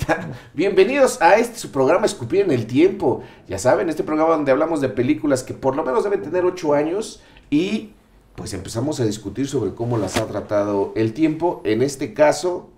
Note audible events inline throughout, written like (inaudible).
(laughs) Bienvenidos a este su programa Escupir en el Tiempo. Ya saben, este programa donde hablamos de películas que por lo menos deben tener 8 años y pues empezamos a discutir sobre cómo las ha tratado el tiempo. En este caso,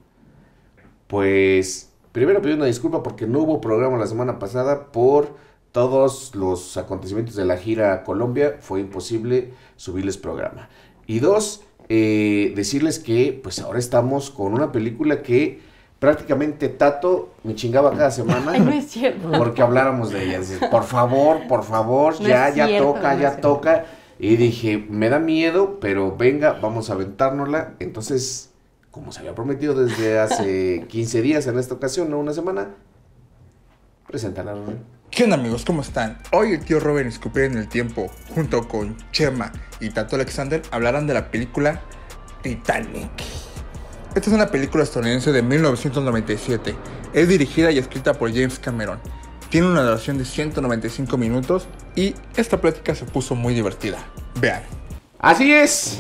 pues primero pido una disculpa porque no hubo programa la semana pasada por todos los acontecimientos de la gira a Colombia. Fue imposible subirles programa. Y dos, eh, decirles que pues ahora estamos con una película que prácticamente Tato me chingaba cada (laughs) semana. no es cierto. Porque habláramos de ella. por favor, por favor, ya, ya toca, ya toca. Y dije, me da miedo, pero venga, vamos a aventárnosla. Entonces, como se había prometido desde hace 15 (laughs) días en esta ocasión, no una semana, Rubén. ¿Qué onda amigos? ¿Cómo están? Hoy el tío Robin Escupir en el tiempo, junto con Chema y Tato Alexander, hablarán de la película Titanic. Esta es una película estadounidense de 1997. Es dirigida y escrita por James Cameron. Tiene una duración de 195 minutos y esta plática se puso muy divertida. Vean. Así es.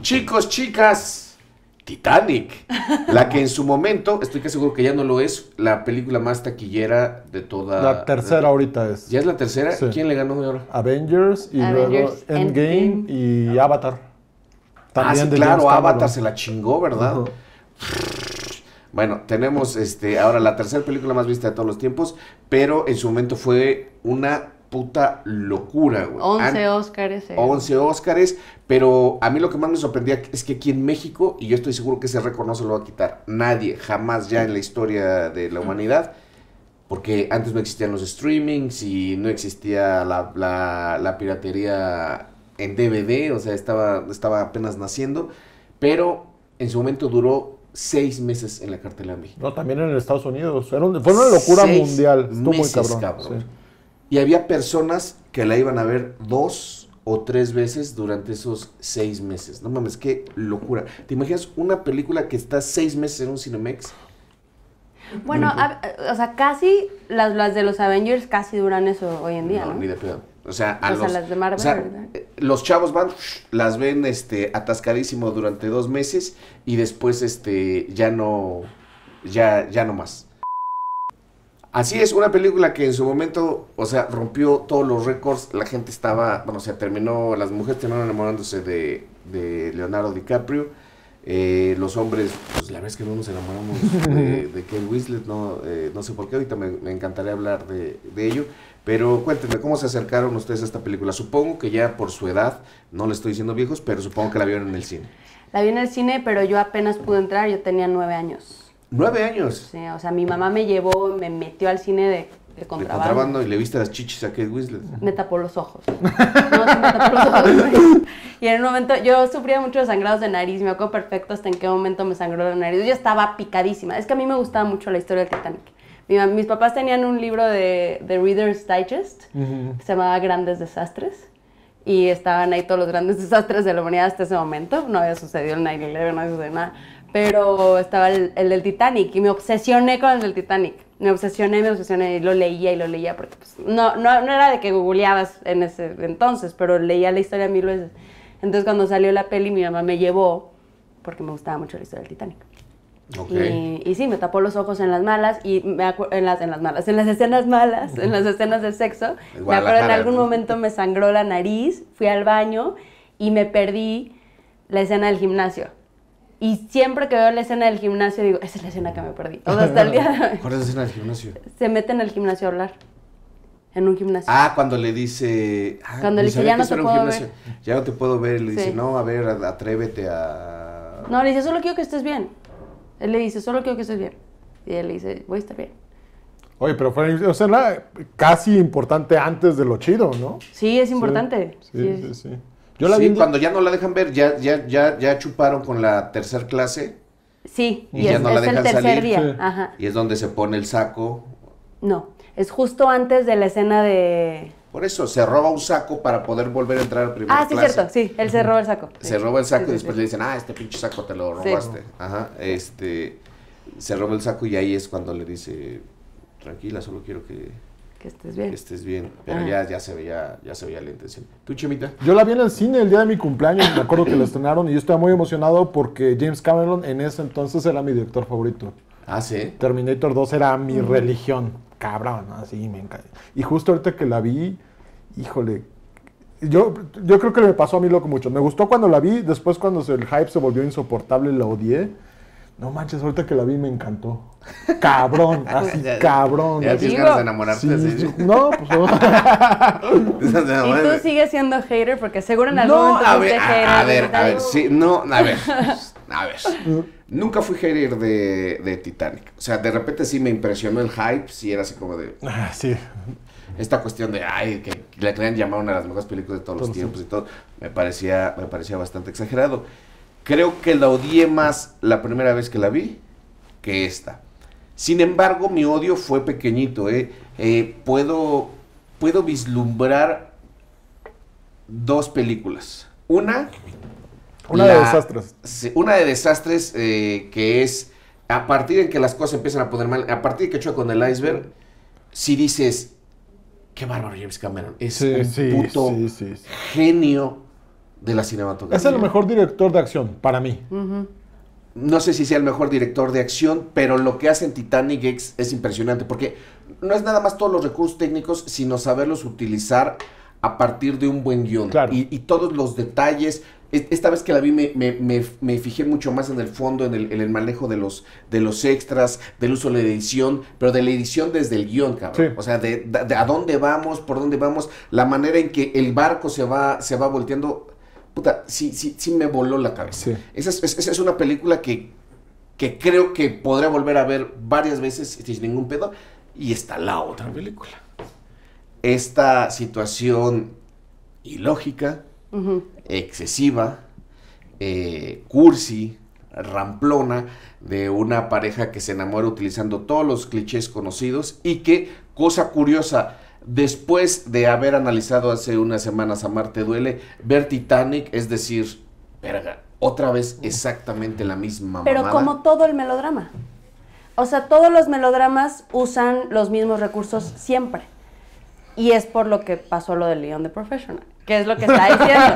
Chicos, chicas. Titanic. (laughs) La que en su momento, estoy que seguro que ya no lo es, la película más taquillera de toda. La tercera ahorita es. ¿Ya es la tercera? ¿Quién le ganó ahora? Avengers y luego Endgame. y Avatar ah, sí, claro, Avatar se la chingó, ¿verdad? Bueno, tenemos este ahora la tercera película más vista de todos los tiempos, pero en su momento fue una puta locura, güey. 11 Óscares. 11 eh. Óscares, pero a mí lo que más me sorprendía es que aquí en México, y yo estoy seguro que ese récord no se lo va a quitar nadie, jamás ya en la historia de la humanidad, porque antes no existían los streamings y no existía la piratería en DVD, o sea, estaba, estaba apenas naciendo, pero en su momento duró seis meses en la cartelera mexicana. No, también en Estados Unidos. fue una locura mundial. Estuvo muy cabrón. Y había personas que la iban a ver dos o tres veces durante esos seis meses. No mames, qué locura. ¿Te imaginas una película que está seis meses en un Cinemex? Bueno, o sea, casi las, las de los Avengers casi duran eso hoy en día. ¿no? ni de pedo. O sea, los, eh, chavos van, las ven este, atascadísimo durante dos meses y después este, ya no, ya, ya no más. Así es, una película que en su momento, o sea, rompió todos los récords, la gente estaba, bueno, se sea, terminó, las mujeres terminaron enamorándose de, de Leonardo DiCaprio, eh, los hombres, pues la verdad es que no nos enamoramos de, (laughs) Ken Winslet, no, eh, no sé por qué, ahorita me, me encantaría hablar de, de ello, pero cuéntenme, ¿cómo se acercaron ustedes a esta película? Supongo que ya por su edad, no le estoy diciendo viejos, pero supongo que la vieron en el cine. La vi en el cine, pero yo apenas pude entrar, yo tenía nueve años. ¿Nueve años? Sí, o sea, mi mamá me llevó, me metió al cine de, de contrabando. y le viste las chichis a Kate (laughs) Me tapó los ojos. Y en un momento, yo sufría mucho sangrados de nariz, me acuerdo perfecto hasta en qué momento me sangró la nariz. Yo estaba picadísima. Es que a mí me gustaba mucho la historia del Titanic mis papás tenían un libro de, The Reader's Digest que se llamaba Grandes Desastres y estaban ahí todos los grandes (laughs) desastres de la humanidad hasta ese momento. No había sucedido el 9-11, no había sucedido nada. Pero estaba el, del Titanic y me obsesioné con el del Titanic. Me obsesioné, me obsesioné y lo leía y lo leía porque pues, no, no, no, era de que googleabas en ese entonces, pero leía la historia mil veces. Entonces cuando salió la peli mi mamá me llevó porque me gustaba mucho la historia del Titanic. Y, sí, me tapó los ojos en las malas y me en las, en las malas, en las escenas malas, en las escenas de sexo. Me acuerdo en algún momento me sangró la nariz, fui al baño y me perdí la escena del gimnasio. Y siempre que veo la escena del gimnasio digo, esa es la escena que me perdí. día ¿Cuál es la escena del gimnasio? Se mete en el gimnasio a hablar. En un gimnasio. Ah, cuando le dice... Ah, cuando le dice, ya no te puedo ver. Ya no te puedo ver. le dice, no, a ver, atrévete a... No, le dice, solo quiero que estés bien. Él le dice, solo quiero que estés bien. Y él le dice, voy a estar bien. Oye, pero fue o sea, casi importante antes de lo chido, ¿no? Sí, es importante. Sí, sí, sí. Yo la vi cuando ya no la dejan ver, ya, ya, ya, ya chuparon con la tercer clase. Sí, y, es, ya el tercer día. Y es donde se pone el saco. No, es justo antes de la escena de por eso se roba un saco para poder volver a entrar al primer Ah, sí, cierto, sí, él se roba el saco. Se roba el saco y después le dicen, ah, este pinche saco te lo robaste. Ajá, este, se roba el saco y ahí es cuando le dice, tranquila, solo quiero que... estés bien. Que estés bien, pero ah. ya, se veía, ya se veía la intención. ¿Tú, Chimita? Yo la vi en el cine el día de mi cumpleaños, me acuerdo que la estrenaron y yo estaba muy emocionado porque James Cameron en ese entonces era mi director favorito. Ah, sí. Terminator 2 era mi religión, cabrón, así me encanta. Y justo ahorita que la vi, híjole, yo, yo creo que me pasó a mí loco mucho. Me gustó cuando la vi, después cuando el hype se volvió insoportable la odié. No manches, ahorita que la vi me encantó. Cabrón, (laughs) así, cabrón. Ya tienes ganas de enamorarte. Sí, No, pues. No. (laughs) y tú sigues siendo hater porque seguro en algún no, momento a ver, a, A ver, a ver, sí, no, a ver. (laughs) A ver. Nunca fui hater de, de Titanic. O sea, de repente sí me impresionó el hype, sí era así como de... Ah, sí. Esta cuestión de, ay, que la crean llamar una de las mejores películas de todos los tiempos y todo, me parecía, me parecía bastante exagerado. Creo que la odié más la primera vez que la vi que esta. Sin embargo, mi odio fue pequeñito. ¿eh? Eh, puedo, puedo vislumbrar dos películas. Una una de desastres. Una de desastres que es a partir de que las cosas empiezan a poner mal, a partir de que choca con el iceberg, si dices, qué bárbaro James Cameron, es un puto genio de la cinematografía. Es el mejor director de acción, para mí. No sé si sea el mejor director de acción, pero lo que hace en Titanic es, es impresionante, porque no es nada más todos los recursos técnicos, sino saberlos utilizar a partir de un buen guión. y, todos los detalles, esta vez que la vi me, fijé mucho más en el fondo, en el, manejo de los, de los extras, del uso de la edición, pero de la edición desde el guión, cabrón. O sea, de, a dónde vamos, por dónde vamos, la manera en que el barco se va, se va volteando. Puta, sí, sí, sí me voló la cabeza. Esa, es, una película que, que creo que podré volver a ver varias veces sin ningún pedo. Y está la otra película. Esta situación ilógica excesiva, eh, cursi, ramplona de una pareja que se enamora utilizando todos los clichés conocidos y que, cosa curiosa, después de haber analizado hace unas semanas a Marte Duele, ver Titanic, es decir, otra vez exactamente la misma Pero como todo el melodrama. O sea, todos los melodramas usan los mismos recursos siempre. Y es por lo que pasó lo del León the Professional. ¿Qué es lo que está diciendo?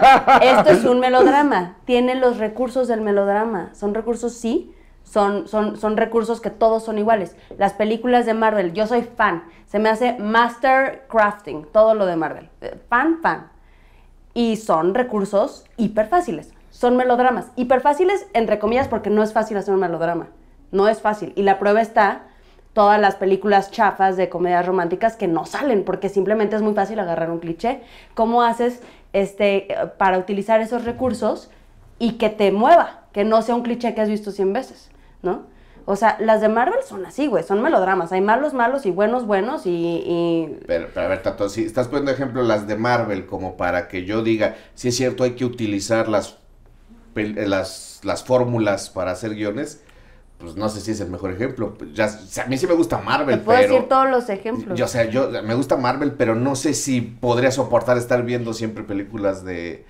Esto es un melodrama. Tiene los recursos del melodrama. Son recursos, sí, son, son, son recursos que todos son iguales. Las películas de Marvel, yo soy fan. Se me hace master crafting, todo lo de Marvel. Eh, fan, fan. Y son recursos hiper fáciles. Son melodramas. Hiper fáciles, entre comillas, porque no es fácil hacer un melodrama. No es fácil. Y la prueba está todas las películas chafas de comedias románticas que no salen, porque simplemente es muy fácil agarrar un cliché. ¿Cómo haces este, para utilizar esos recursos y que te mueva, que no sea un cliché que has visto 100 veces, ¿no? O sea, las de Marvel son así, güey, son melodramas. Hay malos, malos y buenos, buenos y... y... Pero, a ver, Tato, si estás poniendo ejemplo las de Marvel como para que yo diga, si es cierto, hay que utilizar las, las, las fórmulas para hacer guiones, pues no sé si es el mejor ejemplo. Pues, ya, a mí sí me gusta Marvel, Te puedo decir todos los ejemplos. Yo, o sea, yo me gusta Marvel, pero no sé si podría soportar estar viendo siempre películas de,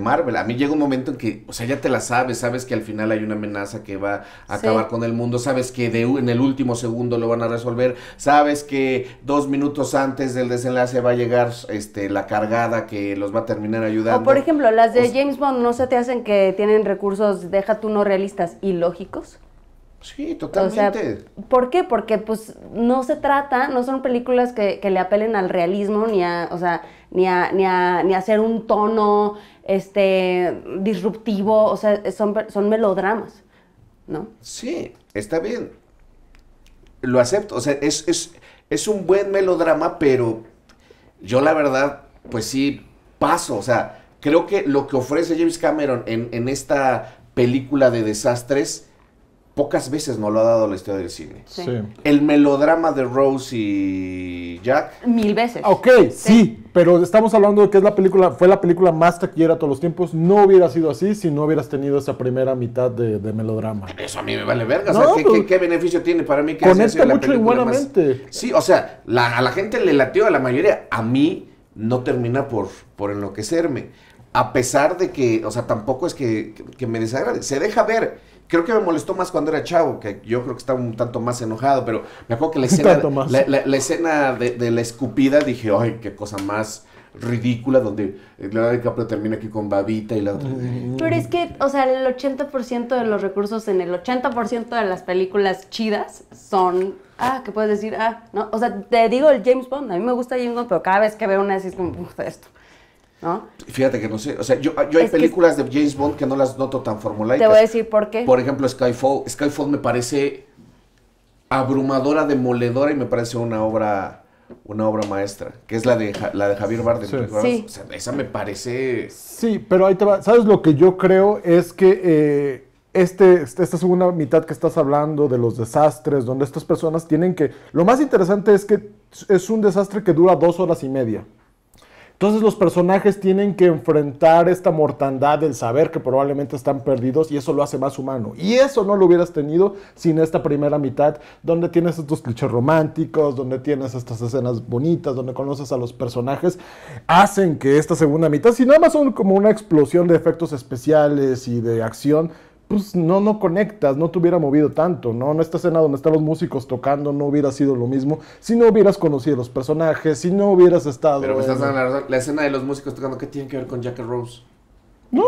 Marvel. A mí llega un momento en que, o sea, ya te la sabes, sabes que al final hay una amenaza que va a acabar con el mundo, sabes que de, en el último segundo lo van a resolver, sabes que dos minutos antes del desenlace va a llegar este, la cargada que los va a terminar ayudando. O por ejemplo, las de James Bond no se te hacen que tienen recursos, deja tú no realistas y lógicos. Sí, totalmente. ¿Por qué? Porque pues no se trata, no son películas que, le apelen al realismo, ni a, o sea, ni a, ni a, ni hacer un tono este, disruptivo, o sea, son, son melodramas, ¿no? Sí, está bien. Lo acepto, o sea, es, es, es un buen melodrama, pero yo la verdad, pues sí, paso, o sea, creo que lo que ofrece James Cameron en, en esta película de desastres pocas veces no lo ha dado la historia del cine. Sí. El melodrama de Rose y Jack. Mil veces. Ah, ok, sí. pero estamos hablando de que es la película, fue la película más taquillera de todos los tiempos. No hubiera sido así si no hubieras tenido esa primera mitad de, melodrama. Eso a mí me vale verga. Pues, ¿qué, beneficio tiene para mí que Conecta sea la mucho igualmente. Sí, o sea, a la gente le latió a la mayoría. A mí no termina por, por enloquecerme. A pesar de que, o sea, tampoco es que, que me desagrade. Se deja ver creo que me molestó más cuando era chavo, que yo creo que estaba un tanto más enojado, pero me acuerdo que la (laughs) escena, la, escena de, la escupida dije, ay, qué cosa más ridícula, donde eh, Leonardo DiCaprio termina aquí con babita y la otra... Pero es que, o sea, el 80% de los recursos en el 80% de las películas chidas son... Ah, que puedes decir, ah, no, o sea, te digo el James Bond, a mí me gusta James Bond, pero cada vez que veo una decís es como, esto. Fíjate que no sé, o sea, yo, hay películas de James Bond que no las noto tan formulaicas. Te voy a decir por qué. Por ejemplo, Skyfall. Skyfall me parece abrumadora, demoledora y me parece una obra una obra maestra, que es la de, la de Javier Bardem. esa me parece... Sí, pero ahí te va. ¿Sabes lo que yo creo? Es que eh, este, esta segunda mitad que estás hablando de los desastres, donde estas personas tienen que... Lo más interesante es que es un desastre que dura dos horas y media. Entonces los personajes tienen que enfrentar esta mortandad del saber que probablemente están perdidos y eso lo hace más humano. Y eso no lo hubieras tenido sin esta primera mitad donde tienes estos clichés románticos, donde tienes estas escenas bonitas, donde conoces a los personajes, hacen que esta segunda mitad, si nada más son como una explosión de efectos especiales y de acción, pues no, no conectas, no te hubiera movido tanto, ¿no? En esta escena donde están los músicos tocando no hubiera sido lo mismo si no hubieras conocido los personajes, si no hubieras estado... Pero la escena de los músicos tocando, ¿qué tiene que ver con Jack and Rose?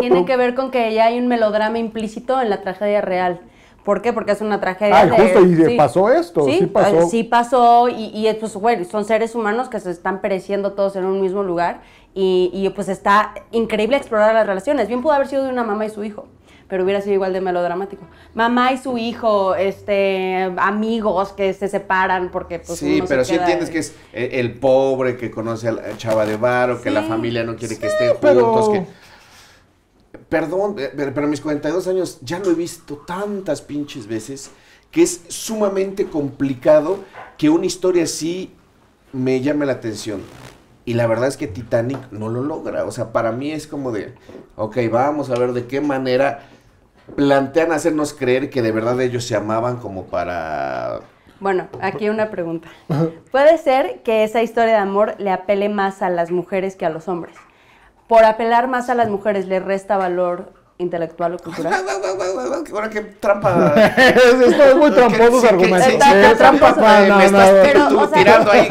tiene que ver con que ya hay un melodrama implícito en la tragedia real. ¿Por qué? Porque es una tragedia. Ay, y pasó esto, sí, eh, pasó. Sí pasó, y, y pues, bueno, son seres humanos que se están pereciendo todos en un mismo lugar, y, y pues está increíble explorar las relaciones. Bien pudo haber sido de una mamá y su hijo pero hubiera sido igual de melodramático. Mamá y su hijo, este, amigos que se separan porque pues, Sí, pero si sí entiendes que es eh, el pobre que conoce al chava de bar o que la familia no quiere que esté juntos. Perdón, eh, pero mis 42 años ya lo he visto tantas pinches veces que es sumamente complicado que una historia así me llame la atención. Y la verdad es que Titanic no lo logra. O sea, para mí es como de, ok, vamos a ver de qué manera plantean hacernos creer que de verdad ellos se amaban como para... Bueno, aquí una pregunta. Puede ser que esa historia de amor le apele más a las mujeres que a los hombres. Por apelar más a las mujeres le resta valor intelectual o cultural. (laughs) Bueno, qué trampa. (laughs) Esto es muy tramposo tramposos argumentos. Me estás tirando ahí.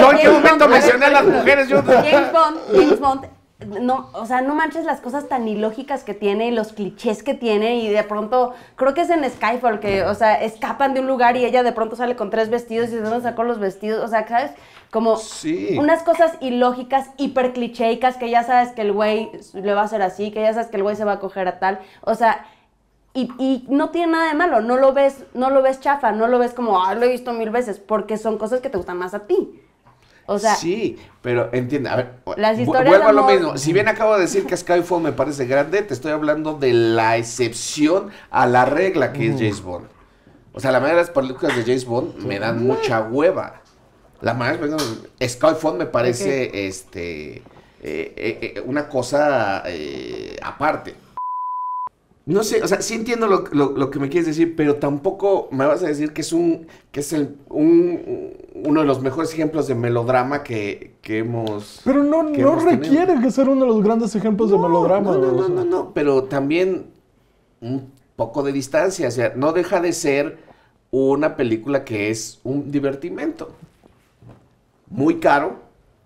Yo en qué momento mencioné a las mujeres. Bond, James Bond no, o sea, no manches las cosas tan ilógicas que tiene y los clichés que tiene y de pronto, creo que es en Skyfall que, o sea, escapan de un lugar y ella de pronto sale con tres vestidos y de dónde sacó los vestidos, o sea, ¿sabes? Como unas cosas ilógicas, hiper clichéicas que ya sabes que el güey le va a hacer así, que ya sabes que el güey se va a coger a tal, o sea, y, no tiene nada de malo, no lo ves, no lo ves chafa, no lo ves como, ah, lo he visto mil veces, porque son cosas que te gustan más a ti. Sí, pero entiende, a ver, vuelvo a lo mismo. Si bien acabo de decir que Skyfall me parece grande, te estoy hablando de la excepción a la regla que es mm. James Bond. O sea, la mayoría de las películas de James Bond me dan mucha hueva. La mayoría de Skyfall me parece este eh, eh, eh, una cosa aparte. No sé, o sea, sí entiendo lo, que me quieres decir, pero tampoco me vas a decir que es un que es un uno de los mejores ejemplos de melodrama que, hemos. Pero no, requiere que ser uno de los grandes ejemplos de melodrama. No, no, no, no, pero también un poco de distancia. O sea, no deja de ser una película que es un divertimento. Muy caro.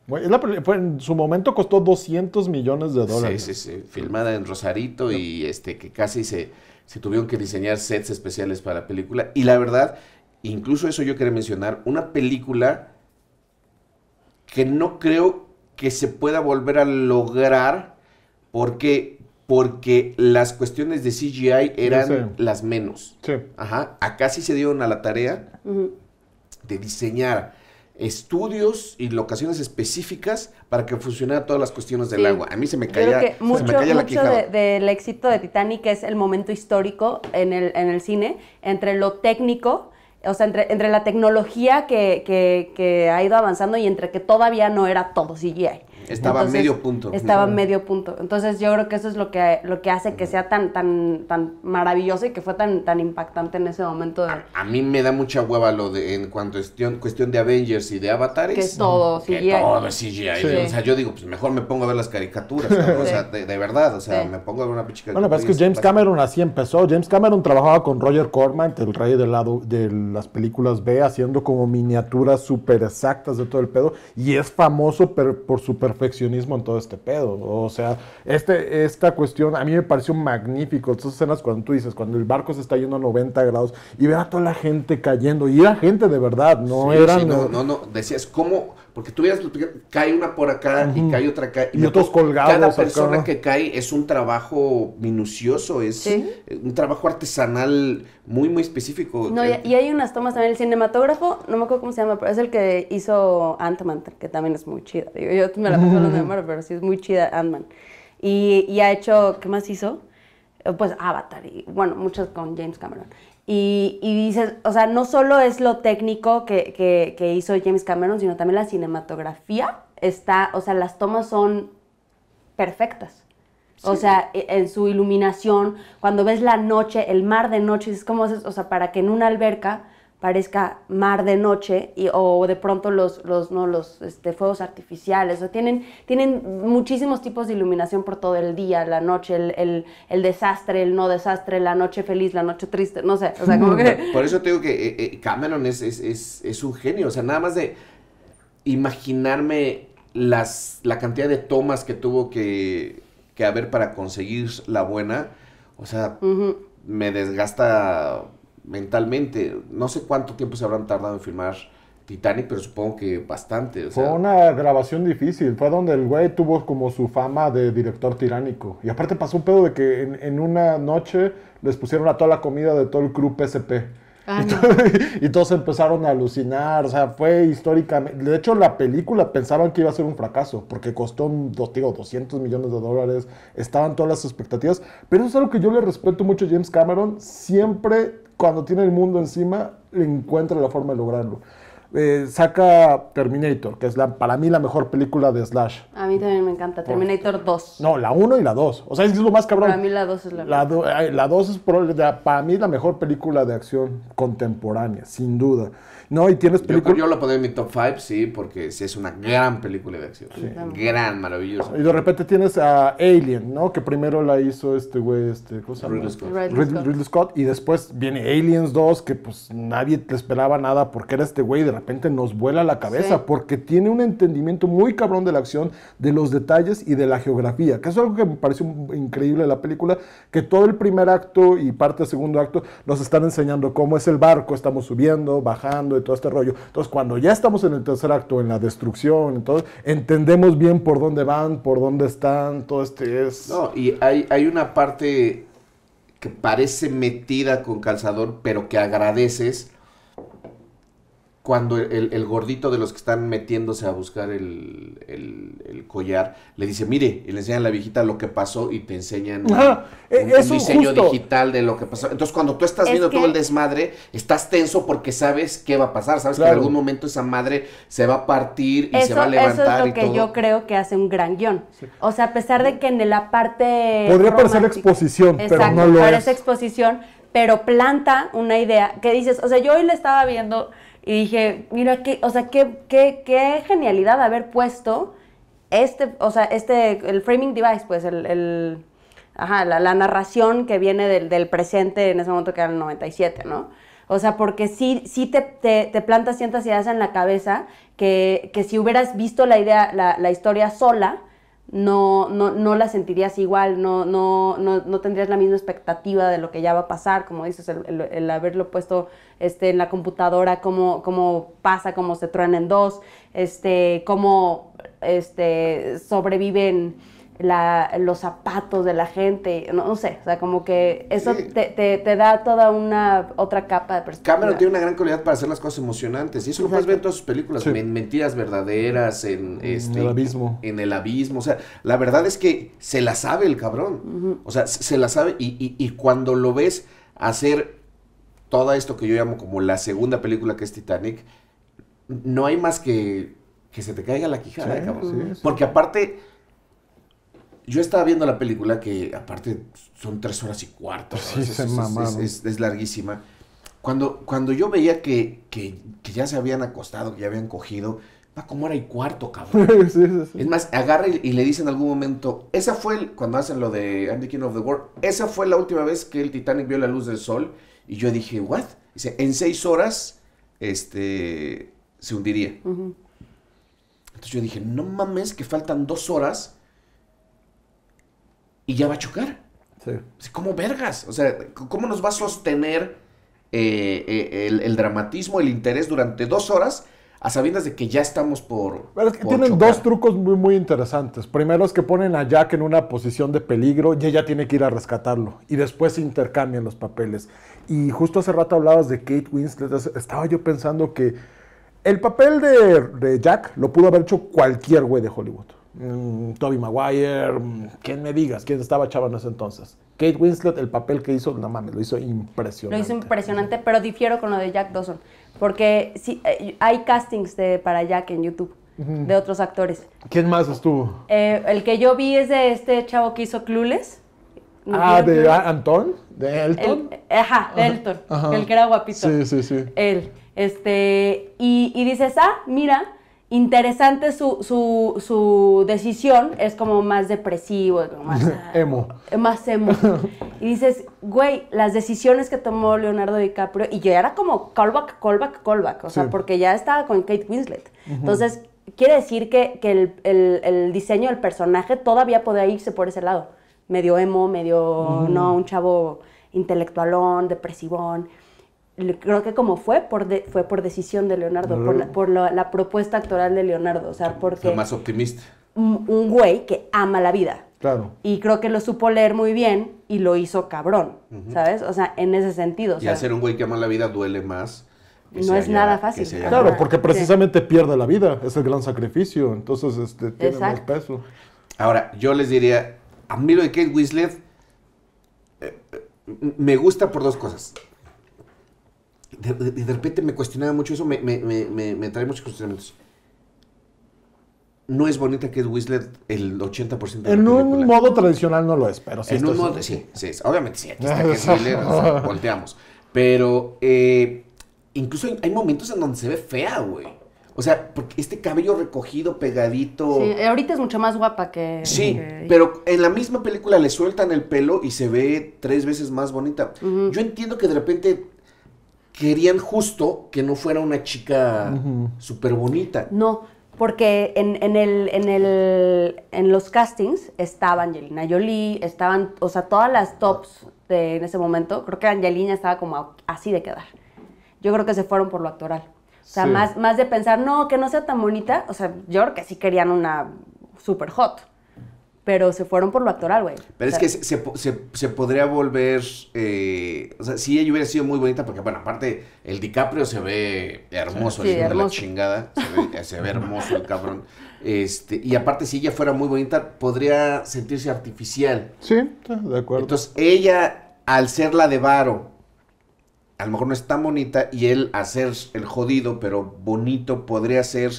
en su momento costó 200 millones de dólares. Sí, sí, sí. Filmada en Rosarito y este que casi se, se tuvieron que diseñar sets especiales para la película. Y la verdad incluso eso yo quería mencionar, una película que no creo que se pueda volver a lograr porque, porque las cuestiones de CGI eran las menos. Ajá. Acá sí se dieron a la tarea de diseñar estudios y locaciones específicas para que funcionaran todas las cuestiones del agua. A mí se me caía, mucho del éxito de Titanic es el momento histórico en el cine, entre lo técnico o sea, entre, entre la tecnología que, que, que, ha ido avanzando y entre que todavía no era todo CGI. Estaba medio punto. Estaba medio punto. Entonces yo creo que eso es lo que, lo que hace que sea tan, tan, tan maravilloso y que fue tan, tan impactante en ese momento. A, mí me da mucha hueva lo de en cuanto cuestión, cuestión de Avengers y de avatares. Que es todo CGI. O sea, yo digo, pues mejor me pongo a ver las caricaturas, (laughs) o sea, de, verdad, o sea, me pongo a ver una pichica. Bueno, pero es que James Cameron así empezó. James Cameron trabajaba con Roger Corman, el rey del lado de las películas B, haciendo como miniaturas súper exactas de todo el pedo. Y es famoso por, por su perfeccionismo en todo este pedo. O sea, este, esta cuestión a mí me pareció magnífico. estas escenas cuando tú dices, cuando el barco se está yendo a 90 grados y ve a toda la gente cayendo, y era gente de verdad, no eran. no, no, decías, ¿cómo? Porque tú veas, cae una por acá y cae otra acá. Y, Cada persona que cae es un trabajo minucioso, es un trabajo artesanal muy, muy específico. No, eh, y, hay unas tomas también. El cinematógrafo, no me acuerdo cómo se llama, pero es el que hizo Ant-Man, que también es muy chida. Yo, me la paso los de mm. pero sí es muy chida Ant-Man. Y, ha hecho, ¿qué más hizo? Eh, pues Avatar y, bueno, muchas con James Cameron. Y, dices, o sea, no solo es lo técnico que, hizo James Cameron, sino también la cinematografía está, o sea, las tomas son perfectas. O sea, e, en su iluminación, cuando ves la noche, el mar de noche, es como, o sea, para que en una alberca parezca mar de noche y, o de pronto los, los, no, los este, fuegos artificiales. O tienen, tienen muchísimos tipos de iluminación por todo el día, la noche, el, desastre, el no desastre, la noche feliz, la noche triste, no sé. O sea, como que... (laughs) Por eso te digo que eh, eh, Cameron es, es, un genio. O sea, nada más de imaginarme las, la cantidad de tomas que tuvo que, haber para conseguir la buena, o sea, me desgasta mentalmente. No sé cuánto tiempo se habrán tardado en filmar Titanic, pero supongo que bastante. Fue una grabación difícil, fue donde el güey tuvo como su fama de director tiránico. Y aparte pasó un pedo de que en, una noche les pusieron a toda la comida de todo el crew PSP. Ah, (laughs) y, y, todos empezaron a alucinar, o sea, fue históricamente... De hecho, la película pensaban que iba a ser un fracaso, porque costó, digo, 200 millones de dólares, estaban todas las expectativas, pero eso es algo que yo le respeto mucho a James Cameron, siempre cuando tiene el mundo encima, encuentra la forma de lograrlo. Eh, saca Terminator, que es la, para mí la mejor película de Slash. A mí también me encanta, Terminator 2. No, la 1 y la 2. O sea, es lo más cabrón. Para mí la 2 es la mejor la 2 es para mí la mejor película de acción contemporánea, sin duda. No, y tienes películas. Yo, yo, lo pondré en mi top 5, sí, porque sí es una gran película de acción. Gran, maravillosa. Y de repente tienes a Alien, ¿no? Que primero la hizo este güey, este, ¿cómo se llama? Ridley Scott. Ridley, Scott. Y después viene Aliens 2, que pues nadie te esperaba nada porque era este güey. de repente nos vuela la cabeza porque tiene un entendimiento muy cabrón de la acción, de los detalles y de la geografía. Que es algo que me pareció increíble la película, que todo el primer acto y parte del segundo acto nos están enseñando cómo es el barco, estamos subiendo, bajando, todo este rollo. Entonces, cuando ya estamos en el tercer acto, en la destrucción, entonces entendemos bien por dónde van, por dónde están, todo este es... No, y hay, hay una parte que parece metida con calzador, pero que agradeces cuando el, gordito de los que están metiéndose a buscar el, collar le dice, mire, y le enseñan a la viejita lo que pasó y te enseñan un, e- diseño digital de lo que pasó. Entonces, cuando tú estás viendo todo el desmadre, estás tenso porque sabes qué va a pasar, sabes que en algún momento esa madre se va a partir y se va a levantar. Eso es lo que yo creo que hace un gran guión. O sea, a pesar de que en la parte... Podría parecer exposición, pero no lo parece exposición, pero planta una idea que dices, o sea, yo hoy le estaba viendo... Y dije, mira, qué, o sea, qué, qué, qué genialidad haber puesto este, o sea, este, el framing device, pues, el, ajá, la, narración que viene del, presente en ese momento que era el 97, ¿no? O sea, porque sí, sí te, plantas ciertas ideas en la cabeza que, si hubieras visto la idea, la, la historia sola, no, no, no la sentirías igual, no, no, no, no, tendrías la misma expectativa de lo que ya va a pasar, como dices, el, haberlo puesto este, en la computadora, cómo, cómo pasa, cómo se truenan dos, este, cómo este, sobreviven la, los zapatos de la gente, no, sé, o sea, como que eso te, da toda una otra capa de perspectiva. Cameron tiene una gran cualidad para hacer las cosas emocionantes, y eso lo puedes ver en todas sus películas, en Mentiras Verdaderas, en, este, en el abismo. En el abismo, o sea, la verdad es que se la sabe el cabrón, o sea, se la sabe, y, cuando lo ves hacer todo esto que yo llamo como la segunda película que es Titanic, no hay más que que se te caiga la quijada, cabrón. Porque aparte yo estaba viendo la película que aparte son tres horas y cuarto. es, larguísima. Cuando, cuando yo veía que, ya se habían acostado, que ya habían cogido, va como era y cuarto, cabrón. (laughs) es más, agarra y, le dice en algún momento, esa fue, el, cuando hacen lo de I'm King of the World, esa fue la última vez que el Titanic vio la luz del sol. Y yo dije, ¿what? Dice, en seis horas, este, se hundiría. Entonces yo dije, no mames, que faltan dos horas y ya va a chocar. Sí. ¿Cómo vergas? O sea, ¿cómo nos va a sostener eh, eh, el, dramatismo, el interés durante dos horas? A sabiendas de que ya estamos por. tienen dos trucos muy, muy interesantes. Primero es que ponen a Jack en una posición de peligro y ella tiene que ir a rescatarlo. Y después se intercambian los papeles. Y justo hace rato hablabas de Kate Winslet. Estaba yo pensando que el papel de, de Jack lo pudo haber hecho cualquier güey de Hollywood. Mm, Toby Maguire, mm, quien me digas, quién estaba chava en ese entonces. Kate Winslet, el papel que hizo, no mames, lo hizo impresionante. Lo hizo impresionante, pero difiero con lo de Jack Dawson, porque eh, hay castings de, para Jack en YouTube de otros actores. ¿Quién más estuvo? Eh, el que yo vi es de este chavo que hizo Clueless. ah, de Anton, de Elton. Eh, ajá, de Elton, el que era guapito. Sí, sí, sí. Él. Este, y, y dices, ah, mira, interesante su, su, su, decisión, es como más depresivo, más (laughs) emo. Más emo. Y dices, güey, las decisiones que tomó Leonardo DiCaprio, y yo era como callback, callback, callback, o sea, porque ya estaba con Kate Winslet. Entonces, quiere decir que, el, el, el, diseño del personaje todavía podía irse por ese lado. Medio emo, medio, no, un chavo intelectualón, depresivón creo que como fue, por fue por decisión de Leonardo, por, la, mm. propuesta actoral de Leonardo. O sea, porque... Lo más optimista. Un, güey que ama la vida. Claro. Y creo que lo supo leer muy bien y lo hizo cabrón, ¿sabes? O sea, en ese sentido. Y hacer un güey que ama la vida duele más. No es nada fácil. Claro, porque precisamente pierde la vida, es el gran sacrificio, entonces este, tiene más peso. Ahora, yo les diría, a mí lo de Kate Winslet eh, eh, me gusta por dos cosas de, de, repente me cuestionaba mucho eso, me, me, trae muchos cuestionamientos. No es bonita que es Whistler el 80% de En un modo tradicional no lo es, pero sí. En un modo, sí, sí, obviamente sí, aquí está (laughs) Kate volteamos. Pero eh, incluso hay, momentos en donde se ve fea, güey. O sea, porque este cabello recogido, pegadito. Sí, eh, ahorita es mucho más guapa que. Sí, pero en la misma película le sueltan el pelo y se ve tres veces más bonita. Yo entiendo que de repente querían justo que no fuera una chica súper bonita. No, porque en, el, en, en los castings estaba Angelina Jolie, estaban, o sea, todas las tops en ese momento, creo que Angelina estaba como así de quedar. Yo creo que se fueron por lo actoral. O sea, más, más de pensar, no, que no sea tan bonita. O sea, yo creo que sí querían una super hot pero se fueron por lo actoral, güey. Pero es que se, podría volver, eh, o sea, si ella hubiera sido muy bonita, porque, bueno, aparte, el DiCaprio se ve hermoso, la chingada, se ve, (laughs) hermoso el cabrón. Este, y aparte, si ella fuera muy bonita, podría sentirse artificial. Sí, de acuerdo. Entonces, ella, al ser la de Varo, a lo mejor no es tan bonita, y él, hacer el jodido, pero bonito, podría ser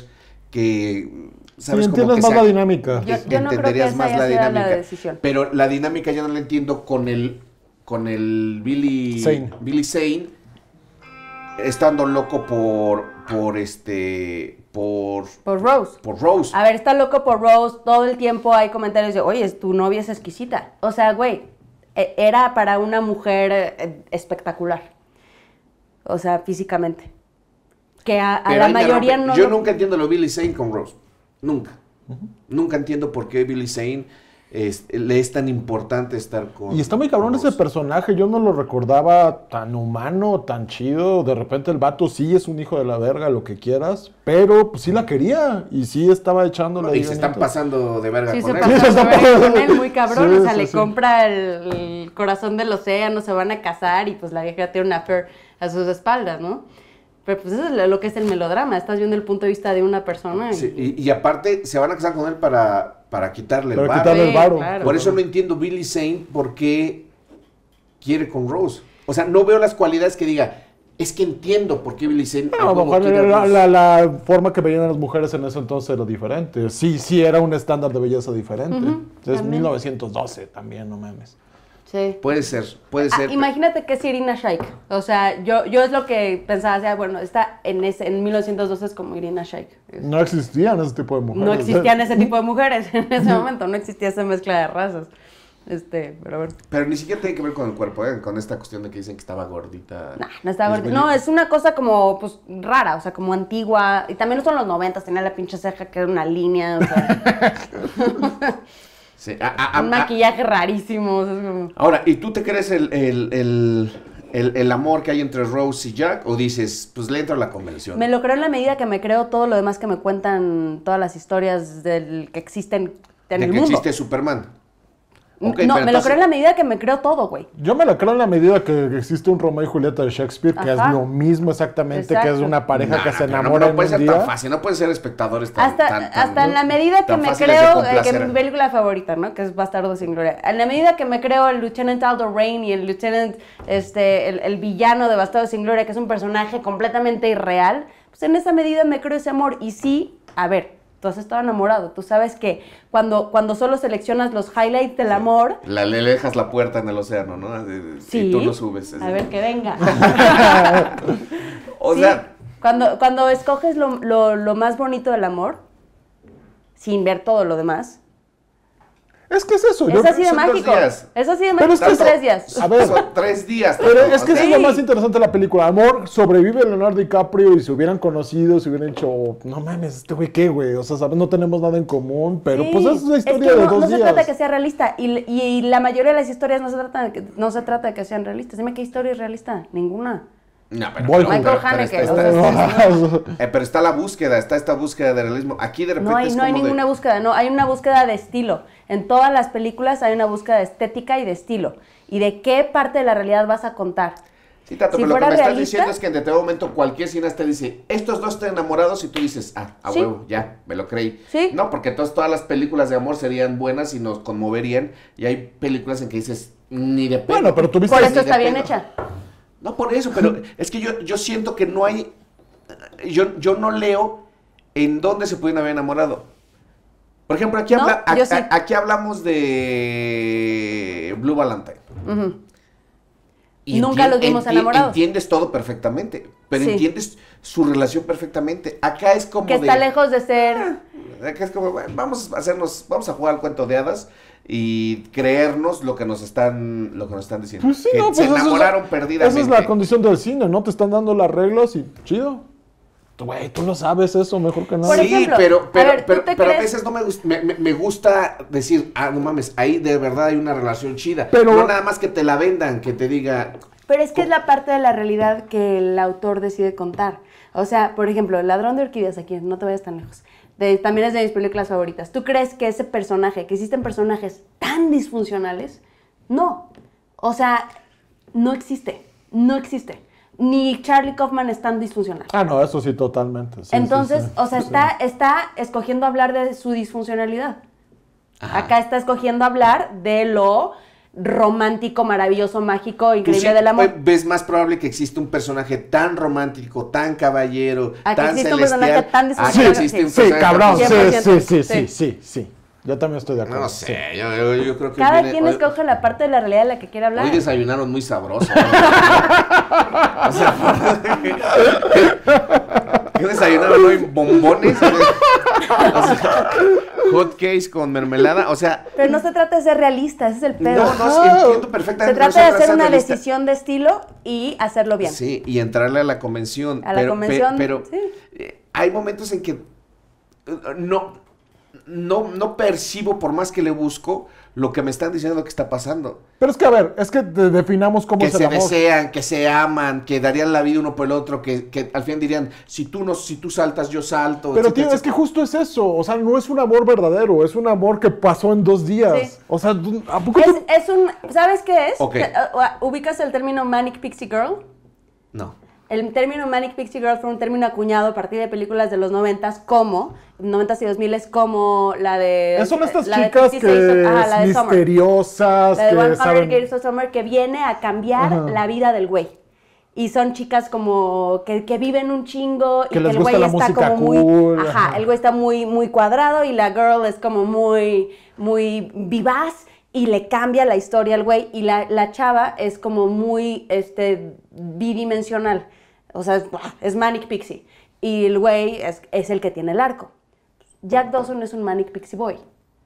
que si entiendes más la dinámica. Yo, no creo que más la dinámica. decisión. Pero la dinámica ya no la entiendo con el, con el Billy Zane. Billy Zane estando loco por, por este, por... Por Rose. Por Rose. A ver, está loco por Rose. Todo el tiempo hay comentarios de, oye, tu novia es exquisita. O sea, güey, e, era para una mujer eh, espectacular. O sea, físicamente. Que a, la mayoría no... Yo nunca entiendo lo Billy Zane con Rose. Nunca. Nunca entiendo por qué Billy Zane le es tan importante estar con. Y está muy cabrón ese personaje. Yo no lo recordaba tan humano, tan chido. De repente el vato sí es un hijo de la verga, lo que quieras. Pero pues, sí la quería. Y sí estaba echándole. y se están pasando de verga con, él. Sí, se de verga Muy cabrón. o sea, le compra el, corazón del océano, se van a casar y pues la vieja tiene una affair a sus espaldas, ¿no? Pero pues eso es lo que es el melodrama, estás viendo el punto de vista de una persona. Y, aparte se van a casar con él para, para quitarle el varo. Por eso no entiendo Billy Zane por qué quiere con Rose. O sea, no veo las cualidades que diga, es que entiendo por qué Billy Zane... No, la, la, forma que veían las mujeres en ese entonces era diferente. Sí, sí, era un estándar de belleza diferente. es 1912 también, no mames. Puede ser, puede ah, ser. imagínate que es Irina Shayk. O sea, yo, yo es lo que pensaba, o sea, bueno, está en, ese, en 1912 es como Irina Shayk. No existían ese tipo de mujeres. No existían ese (laughs) tipo de mujeres en ese momento, no existía esa mezcla de razas. Este, pero Pero ni siquiera tiene que ver con el cuerpo, ¿eh? con esta cuestión de que dicen que estaba gordita. No, no estaba gordita. No, es una cosa como, pues, rara, o sea, como antigua. Y también no son los noventas, tenía la pinche ceja que era una línea, o sea. (laughs) (laughs) un maquillaje rarísimo. Ahora, ¿y tú te crees el, el, el, el, amor que hay entre Rose y Jack? ¿O dices, pues le entro a la convención? Me lo creo en la medida que me creo todo lo demás que me cuentan todas las historias del que existen en de que existe Superman no, me lo creo en la medida que me creo todo, güey. Yo me lo creo en la medida que existe un Romeo y Julieta de Shakespeare, que es lo mismo exactamente, que es una pareja que se enamora. No, no puede ser tan fácil, no puede ser espectadores tan Hasta, hasta en la medida que me creo, eh, que es mi película favorita, ¿no? Que es Bastardo sin Gloria. En la medida que me creo el Lieutenant Aldo Rain y el Lieutenant, este, el, el villano de Bastardo sin Gloria, que es un personaje completamente irreal, pues en esa medida me creo ese amor. Y sí, a ver, tú has estado enamorado, tú sabes que cuando, cuando solo seleccionas los highlights del amor... le dejas la puerta en el océano, ¿no? Sí. tú lo subes. A ver que venga. (laughs) (laughs) o sea... Cuando, cuando escoges lo, lo más bonito del amor, sin ver todo lo demás, es que es eso. Es así de mágico. Días. Es así de mágico. es tres días. A ver. (laughs) Son tres días. Pero es que es lo más interesante de la película. Amor, sobrevive Leonardo DiCaprio y se hubieran conocido, se hubieran hecho, no mames, este güey qué, güey. O sea, ¿sabes? no tenemos nada en común, pero pues es una historia de dos días. No se trata de que sea realista. Y, y, la mayoría de las historias no se, trata de que, no se trata de que sean realistas. Dime qué historia es realista. Ninguna. No, pero, pero, está, la búsqueda, está esta búsqueda de realismo. Aquí de repente. No hay, ninguna búsqueda, no, hay una búsqueda de estilo. En todas las películas hay una búsqueda de estética y de estilo. Y de qué parte de la realidad vas a contar. Sí, Tato, lo que me estás diciendo es que en determinado momento cualquier cineasta dice, estos dos están enamorados y tú dices, ah, a huevo, ya, me lo creí. ¿Sí? No, porque todas las películas de amor serían buenas y nos conmoverían y hay películas en que dices, ni de pedo Bueno, pero tú viste... Por esto está bien hecha. No por eso, pero es que yo, siento que no hay. Yo, yo no leo en dónde se pueden haber enamorado. Por ejemplo, aquí, aquí hablamos de Blue Valentine. y Nunca lo vimos enamorados. Entiendes todo perfectamente, pero entiendes su relación perfectamente. Acá es como. Que está lejos de ser. Ah, acá es como, vamos a hacernos, vamos a jugar al cuento de hadas y creernos lo que nos están lo que nos están diciendo. Pues que pues se enamoraron perdidas Esa es la condición del cine, ¿no? Te están dando las reglas y chido. Güey, tú lo sabes eso mejor que nada. sí, pero, pero, a veces no me, gusta, me, gusta decir, ah, no mames, ahí de verdad hay una relación chida. Pero no nada más que te la vendan, que te diga. Pero es que es la parte de la realidad que el autor decide contar. O sea, por ejemplo, el ladrón de orquídeas aquí, no te vayas tan lejos también es de mis películas favoritas. ¿Tú crees que ese personaje, que existen personajes tan disfuncionales? No. O sea, no existe. No existe. Ni Charlie Kaufman es tan disfuncional. Ah, no, eso sí, totalmente. Entonces, o sea, está, está escogiendo hablar de su disfuncionalidad. Acá está escogiendo hablar de lo romántico, maravilloso, mágico, increíble sí, del amor. Ves más probable que exista un personaje tan romántico, tan caballero, tan existe celestial, un personaje tan Sí, sí, cabrón, sí, sí, sí, sí, sí, Yo también estoy de acuerdo. No sé, yo, creo que. Cada quien escoja la parte de la realidad de la que quiere hablar. Hoy desayunaron muy sabroso. (laughs) o sea, (laughs) (laughs) Yo desayunaba hoy bombones. O sea, hot cakes con mermelada, o sea... Pero no se trata de ser realista, ese es el pedo. No, no, entiendo perfectamente. Se trata de hacer una decisión de estilo y hacerlo bien. Sí, y entrarle a la convención. A la convención, Pero eh, hay momentos en que eh, no, no, no percibo, por más que le busco, lo que me están diciendo que está pasando. Pero es que, a ver, es que definamos cómo que se desean, que se aman, que darían la vida uno por el otro, que, al fin dirían, si tú, no, si tú saltas, yo salto. Pero tío, es que justo es eso, o sea, no es un amor verdadero, es un amor que pasó en dos días. O sea, ¿a poco es, un, ¿sabes qué es? ¿Ubicas el término Manic Pixie Girl? No. El término Manic Pixie Girl fue un término acuñado a partir de películas de los noventas como, noventas y y 2000 es como la de... Eh, son estas chicas que Ajá, la misteriosas. La de One Girls of Summer que viene a cambiar la vida del güey. Y son chicas como que, viven un chingo y que, el güey está como muy... Ajá, ajá, el güey está muy, muy cuadrado y la girl es como muy, muy vivaz y le cambia la historia al güey y la, la chava es como muy este, bidimensional. O sea, es, Manic Pixie. Y el güey es, el que tiene el arco. Jack Dawson es un Manic Pixie Boy.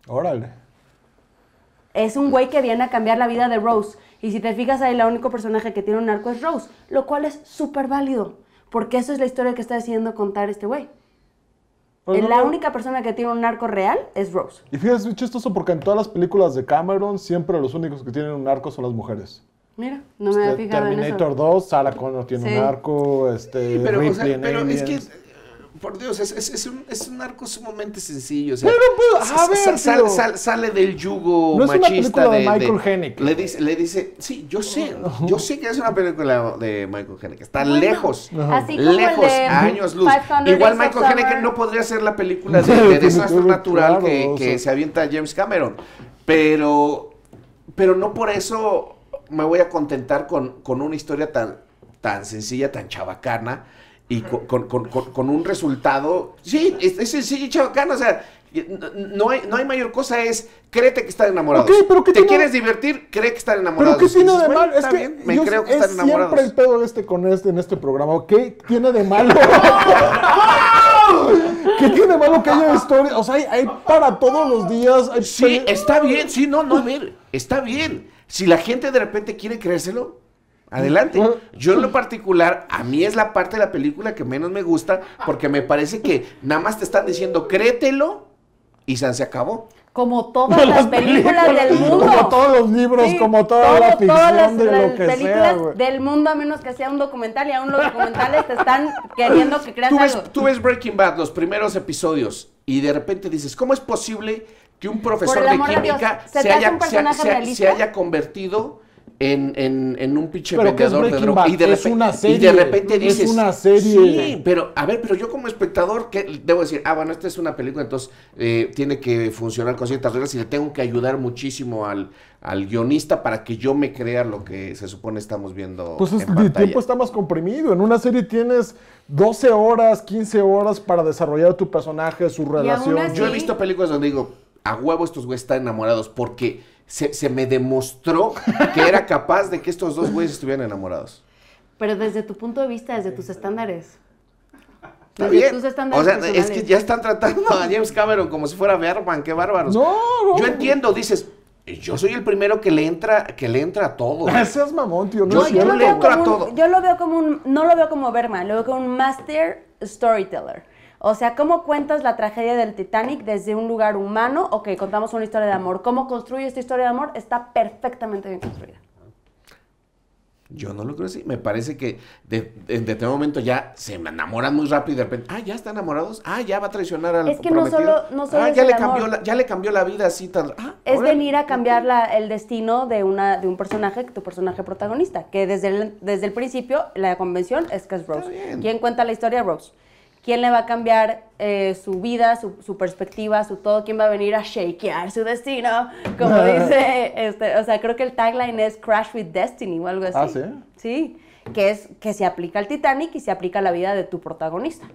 Órale. Es un güey que viene a cambiar la vida de Rose. Y si te fijas ahí, el único personaje que tiene un arco es Rose, lo cual es súper válido. Porque eso es la historia que está decidiendo contar este güey. Pues la única persona que tiene un arco real es Rose. Y fíjate, es chistoso porque en todas las películas de Cameron siempre los únicos que tienen un arco son las mujeres. Mira, no me había Terminator este, en eso. 2, Sarah Connor tiene un arco, este, sí, pero, pero es que eh, por Dios, es, un, es un arco sumamente sencillo. pero, no pues, a ver, sale del yugo machista de, Michael Le dice, le dice, sí, yo sé, yo sé que es una película de Michael Hennig. Está lejos, lejos, años luz. Igual Michael Hennig no podría ser la película de, (laughs) desastre natural que, se avienta James Cameron, pero, pero no por eso me voy a contentar con, una historia tan, tan sencilla, tan chavacana y con, con, un resultado. Sí, es, es sencillo y o sea. No hay, no hay mayor cosa, es créete que están enamorado Okay, pero ¿qué Te quieres divertir, cree que están enamorados. Pero ¿qué tiene de malo? es que creo que es siempre el pedo este con este en este programa. ¿Qué tiene de malo? (laughs) ¿Qué tiene de malo que haya historias? O sea, hay, para todos los días. Sí, está bien, sí, no, no, a está bien. Si la gente de repente quiere creérselo, adelante. Mm. Yo en lo particular, a mí es la parte de la película que menos me gusta porque me parece que nada más te están diciendo créetelo y se acabó. Como todas las, películas, del mundo. Como todos los libros, como toda la ficción todas las, películas del mundo, a menos que sea un documental, y aún los documentales te están queriendo que creas Tú ves Breaking Bad, los primeros episodios, y de repente dices, ¿cómo es posible que un profesor de química se, haya, convertido en, un pinche vendedor de droga. Y de, una serie, y de repente dices. Es una serie. Sí, pero a ver, pero yo como espectador, ¿qué debo decir? Ah, bueno, esta es una película, entonces eh, tiene que funcionar con ciertas reglas y le tengo que ayudar muchísimo al, guionista para que yo me crea lo que se supone estamos viendo. Pues el tiempo está más comprimido. En una serie tienes 12 horas, 15 horas para desarrollar tu personaje, su relación. yo he visto películas donde digo a huevo estos güeyes están enamorados porque se, me demostró que era capaz de que estos dos güeyes estuvieran enamorados. Pero desde tu punto de vista, desde tus estándares. Está bien. o sea, es que ya están tratando a James Cameron como si fuera Berman, qué bárbaros. No, Yo entiendo, dices, yo soy el primero que le entra, que le entra a todo. (laughs) Seas mamón, tío. No, yo, lo le entro a todo. yo lo veo como un, no lo veo como Berman, lo veo como un master storyteller o sea, ¿cómo cuentas la tragedia del Titanic desde un lugar humano? O que contamos una historia de amor. ¿Cómo construye esta historia de amor? Está perfectamente bien construida. Yo no lo creo así. Me parece que en determinado momento ya se enamoran muy rápido y de repente, ah, ya están enamorados, ah, ya va a traicionar al Es que no solo, ah, es ya el le cambió la, ya le cambió la vida así tan. Ah, es venir a cambiar el destino de un personaje, tu personaje protagonista, que desde el, desde el principio la convención es que es Rose. ¿Quién cuenta la historia Rose? ¿Quién le va a cambiar eh, su vida, su, perspectiva, su todo? ¿Quién va a venir a shakear su destino? Como (laughs) dice, este, o sea, creo que el tagline es Crash with Destiny o algo así. Ah, sí. Sí, que es que se aplica al Titanic y se aplica a la vida de tu protagonista.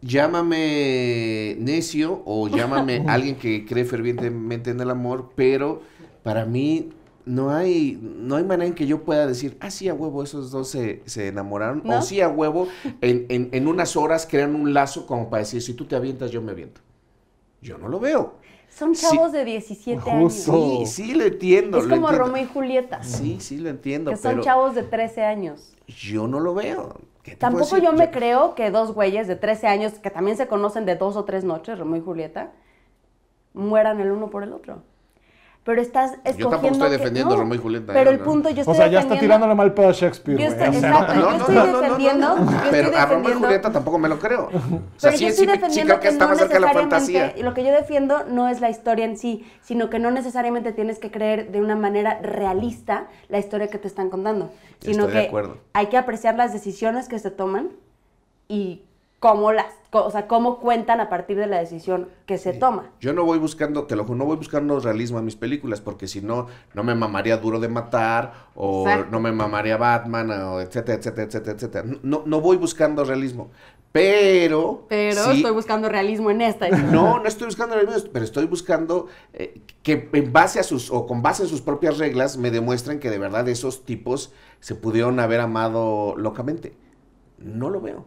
Llámame necio o llámame (laughs) alguien que cree fervientemente en el amor, pero para mí no hay, no hay manera en que yo pueda decir, ah, sí, a huevo, esos dos se, se enamoraron. O sí, a huevo, en, en, en, unas horas crean un lazo como para decir, si tú te avientas, yo me aviento. Yo no lo veo. Son chavos de 17 años. Sí, sí, lo entiendo. Es como Romeo y Julieta. Sí, sí, lo entiendo. Que son chavos de 13 años. Yo no lo veo. Tampoco yo me creo que dos güeyes de 13 años, que también se conocen de dos o tres noches, Romeo y Julieta, mueran el uno por el otro pero estás escogiendo. Yo tampoco estoy defendiendo a y Julieta. Pero ¿eh? el punto, yo estoy O sea, ya está tirándole mal pedo a Shakespeare. Yo estoy, exacto, yo estoy defendiendo. pero a Roma y Julieta tampoco me lo creo. O sea, pero sí, yo estoy defendiendo sí, que, no Lo que yo defiendo no es la historia en sí, sino que no necesariamente tienes que creer de una manera realista la historia que te están contando. Sino que hay que apreciar las decisiones que se toman y cómo las, o sea, cómo cuentan a partir de la decisión que se toma. Yo no voy buscando, te lo juro, no voy buscando realismo en mis películas, porque si no, no me mamaría Duro de Matar, o no me mamaría Batman, o etcétera, etcétera, etcétera, etcétera. No, no voy buscando realismo. Pero. Pero estoy buscando realismo en esta. ¿eh? No, no estoy buscando realismo, pero estoy buscando eh, que en base a sus, o con base a sus propias reglas, me demuestren que de verdad esos tipos se pudieron haber amado locamente. No lo veo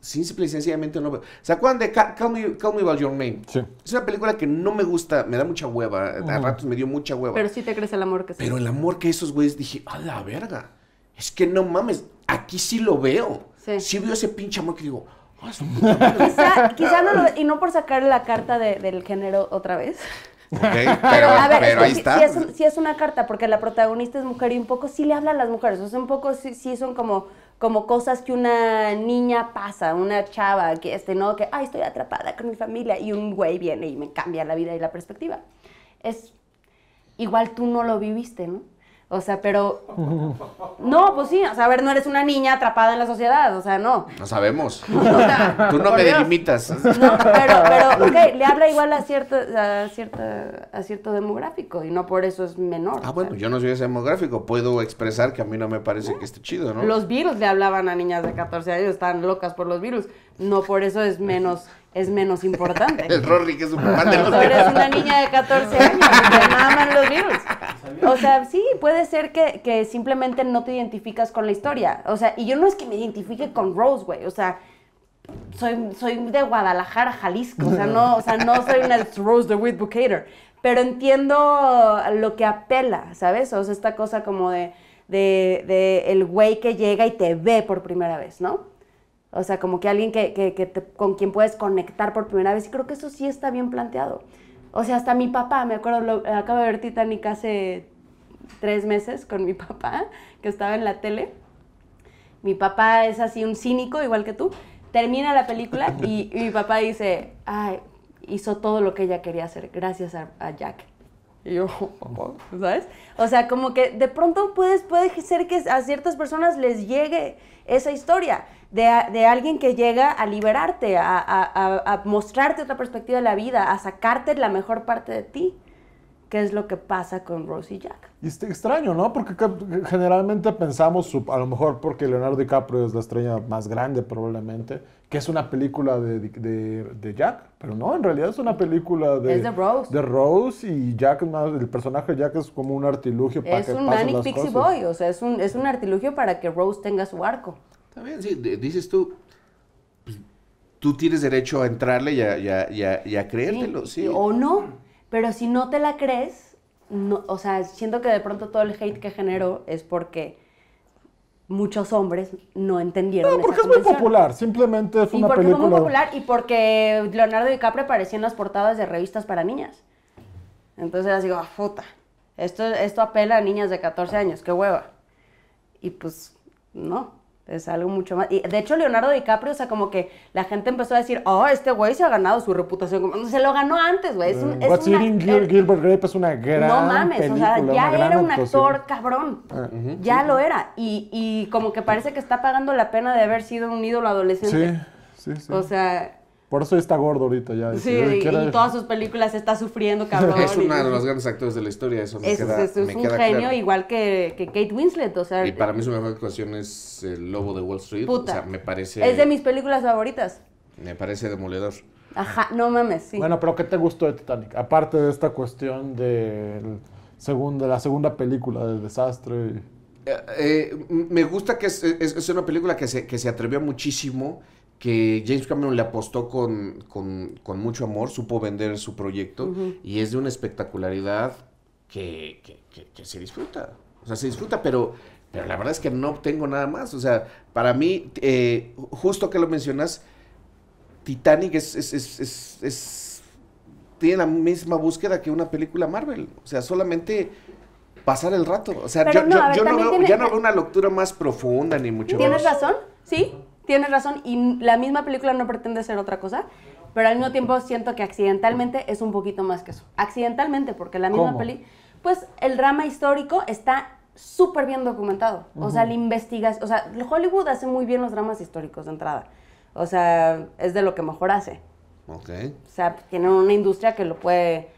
simple y sencillamente no veo. ¿Se acuerdan de Call, me, Call, By Your Name? Sí. Es una película que no me gusta, me da mucha hueva. A ratos me dio mucha hueva. Pero sí te crees el amor que es. Pero el amor que esos güeyes dije, a la verga. Es que no mames, aquí sí lo veo. Sí. sí veo ese pinche amor que digo, ah, (laughs) quizá, quizá, no lo Y no por sacar la carta del género otra vez. Okay, pero, ahí está. Sí es, una carta, porque la protagonista es mujer y un poco sí le hablan las mujeres. O sea, un poco sí son como como cosas que una niña pasa, una chava que este no, que ay, estoy atrapada con mi familia y un güey viene y me cambia la vida y la perspectiva. Es igual tú no lo viviste, ¿no? O sea, pero. No, pues sí. O sea, a ver, no eres una niña atrapada en la sociedad. O sea, no. No sabemos. (laughs) Tú no me delimitas. No, pero, pero, ok, le habla igual a cierto, a cierto demográfico y no por eso es menor. Ah, bueno, yo no soy ese demográfico. Puedo expresar que a mí no me parece que esté chido, ¿no? Los virus le hablaban a niñas de 14 años, están locas por los virus no por eso es menos es menos importante. (laughs) El Rory, que es un fan de los virus. Eres una niña de 14 años, que aman los virus. O sea, sí, puede ser que, simplemente no te identificas con la historia. O sea, y yo no es que me identifique con Rose, güey. O sea, soy, soy de Guadalajara, Jalisco. O sea, no, no soy una Rose the Wheat Bookator. Pero entiendo lo que apela, ¿sabes? O sea, esta cosa como de, de el güey que llega y te ve por primera vez, ¿no? O sea, como que alguien que, con quien puedes conectar por primera vez. Y creo que eso sí está bien planteado. O sea, hasta mi papá, me acuerdo, lo, acabo de ver Titanic hace tres meses con mi (laughs) papá, que estaba en la tele. Mi papá es así un cínico, igual que tú. Termina la película (laughs) y, mi papá dice, ay, hizo todo lo que ella quería hacer, gracias a, Jack. Y yo, (laughs) ¿sabes? O sea, como que de pronto puedes, puede ser que a ciertas personas les llegue esa historia de, alguien que llega a liberarte, a, mostrarte otra perspectiva de la vida, a sacarte la mejor parte de ti, que es lo que pasa con Rose y Jack. Y es este, extraño, ¿no? Porque generalmente pensamos, a lo mejor porque Leonardo DiCaprio es la estrella más grande probablemente, que es una película de, Jack, pero no, en realidad es una película de, de, Rose. de Rose y Jack, el personaje de Jack es como un artilugio para es que Es un Pixie Boy, o sea, es un artilugio para que Rose tenga su arco. También, sí, dices tú, pues, tú tienes derecho a entrarle y a, creértelo, sí, O no, pero si no te la crees, no, o sea, siento que de pronto todo el hate que generó es porque muchos hombres no entendieron. No, porque es muy popular, simplemente fue y porque película. Fue muy popular y porque Leonardo DiCaprio apareció en las portadas de revistas para niñas. Entonces era así, ah, puta, esto, esto apela a niñas de 14 años, qué hueva. Y pues, no es algo mucho más. Y de hecho, Leonardo DiCaprio, o sea, como que la gente empezó a decir, oh, este güey se ha ganado su reputación. Se lo ganó antes, güey. Es mm, Gilbert Grape es una gran. No mames, o sea, ya era un actor cabrón. Ah, ya lo era. Y, y, como que parece que está pagando la pena de haber sido un ídolo adolescente. Sí, sí, sí. O sea. Por eso está gordo ahorita ya. Sí, y, todas sus películas está sufriendo, (laughs) cabrón. Es uno de los grandes actores de la historia, eso me queda Es, un genio igual que, que, Kate Winslet, o sea... Y para mí su mejor actuación es El Lobo de Wall Street. O sea, me parece... Es de mis películas favoritas. Me parece demoledor. Ajá, no mames, sí. Bueno, pero ¿qué te gustó de Titanic? Aparte de esta cuestión de, la segunda película del desastre... Eh, eh, me gusta que es, es, una película que se, que se atrevió muchísimo que James Cameron le apostó con, mucho amor, supo vender su proyecto y es de una espectacularidad que, se disfruta. O sea, se disfruta, pero, pero la verdad es que no obtengo nada más. O sea, para mí, eh, justo que lo mencionas, Titanic es, es, tiene la misma búsqueda que una película Marvel. O sea, solamente pasar el rato. O sea, yo no, veo, ya no una lectura más profunda ni mucho ¿Tienes razón? Sí, tienes razón y la misma película no pretende ser otra cosa, pero al mismo tiempo siento que accidentalmente es un poquito más que eso. Accidentalmente, porque la misma peli, pues el drama histórico está súper bien documentado. O sea, la investigación, o sea, Hollywood hace muy bien los dramas históricos de entrada. O sea, es de lo que mejor hace. Ok. O sea, tienen una industria que lo puede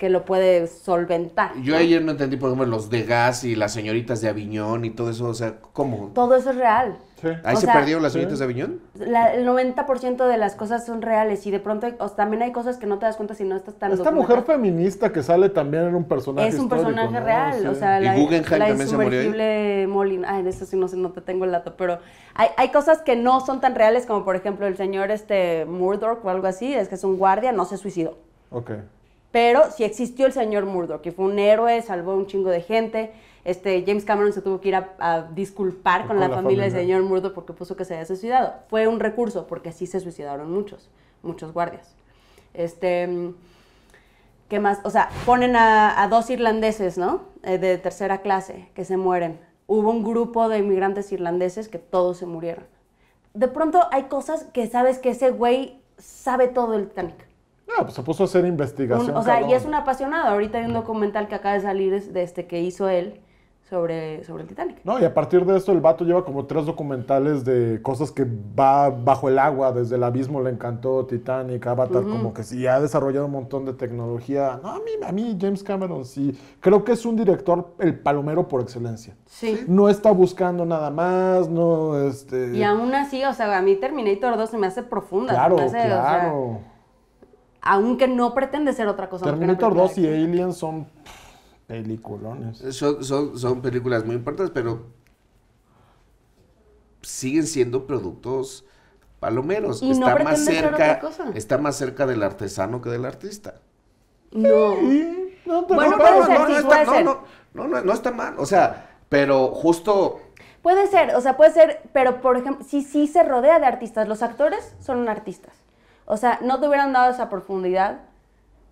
que lo puede solventar. Yo ayer no entendí, por ejemplo, los de gas y las señoritas de Aviñón y todo eso, o sea, ¿cómo? Todo eso es real. Sí. ¿Ahí se perdieron las señoritas de Aviñón? La, el 90% de las cosas son reales y de pronto también hay cosas que no te das cuenta si no estás tan... Esta mujer feminista que sale también era un personaje Es un personaje real, o sea, la, también Molina, ay, en eso sí no, te tengo el dato, pero hay, hay cosas que no son tan reales como, por ejemplo, el señor este Murdoch o algo así, es que es un guardia, no se suicidó. Ok. Pero si existió el señor Murdoch, que fue un héroe, salvó un chingo de gente. Este, James Cameron se tuvo que ir a, disculpar con, la, familia, del señor Murdoch porque puso que se había suicidado. Fue un recurso, porque sí se suicidaron muchos, muchos guardias. Este, ¿Qué más? O sea, ponen a, dos irlandeses, ¿no? Eh, de tercera clase, que se mueren. Hubo un grupo de inmigrantes irlandeses que todos se murieron. De pronto hay cosas que sabes que ese güey sabe todo el Titanic. Ah, pues se puso a hacer investigación. o sea, y es un apasionado. Ahorita hay un documental que acaba de salir de este que hizo él sobre, sobre el Titanic. No, y a partir de eso el vato lleva como tres documentales de cosas que va bajo el agua, desde el abismo le encantó Titanic, Avatar, como que sí, ha desarrollado un montón de tecnología. No, a mí, a mí James Cameron sí, creo que es un director el palomero por excelencia. Sí. No está buscando nada más, no, este... Y aún así, o sea, a mí Terminator 2 se me hace profunda. Claro, claro aunque no pretende ser otra cosa. Terminator 2 y Alien son peliculones. Son, películas muy importantes, pero siguen siendo productos palomeros. Y está más cerca, está más cerca del artesano que del artista. No. No, bueno, no, está, no, no, no, no está mal. O sea, pero justo Puede ser, o sea, puede ser, pero por ejemplo, sí, sí se rodea de artistas. Los actores son artistas. O sea, no te hubieran dado esa profundidad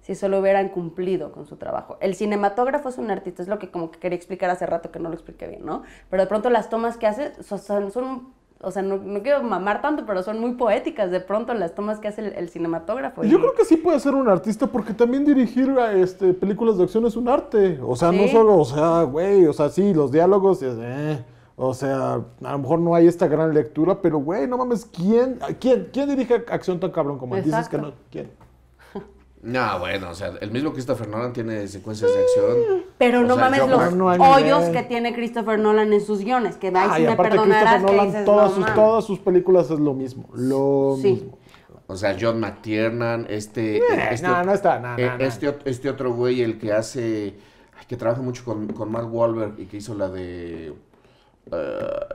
si solo hubieran cumplido con su trabajo. El cinematógrafo es un artista, es lo que como que quería explicar hace rato que no lo expliqué bien, ¿no? Pero de pronto las tomas que hace son, o sea, no, quiero mamar tanto, pero son muy poéticas de pronto las tomas que hace el, cinematógrafo. Yo creo que sí puede ser un artista, porque también dirigir este, películas de acción es un arte. O sea, no solo, o sea, güey, o sea, sí, los diálogos, es, eh. O sea, a lo mejor no hay esta gran lectura, pero güey, no mames, ¿quién, quién, quién dirige acción tan cabrón como él? Dices que no, ¿quién? (laughs) No, bueno, o sea, el mismo Christopher Nolan tiene secuencias de acción. Pero no mames los hoyos que tiene Christopher Nolan en sus guiones, que ahí sí me perdonarás Nolan, que todas, sus, todas sus películas es lo mismo, lo mismo. O sea, John McTiernan, este... Eh, este no, está, eh, este, este, otro güey, el que hace... Que trabaja mucho con, con Mark Wahlberg y que hizo la de... Ah,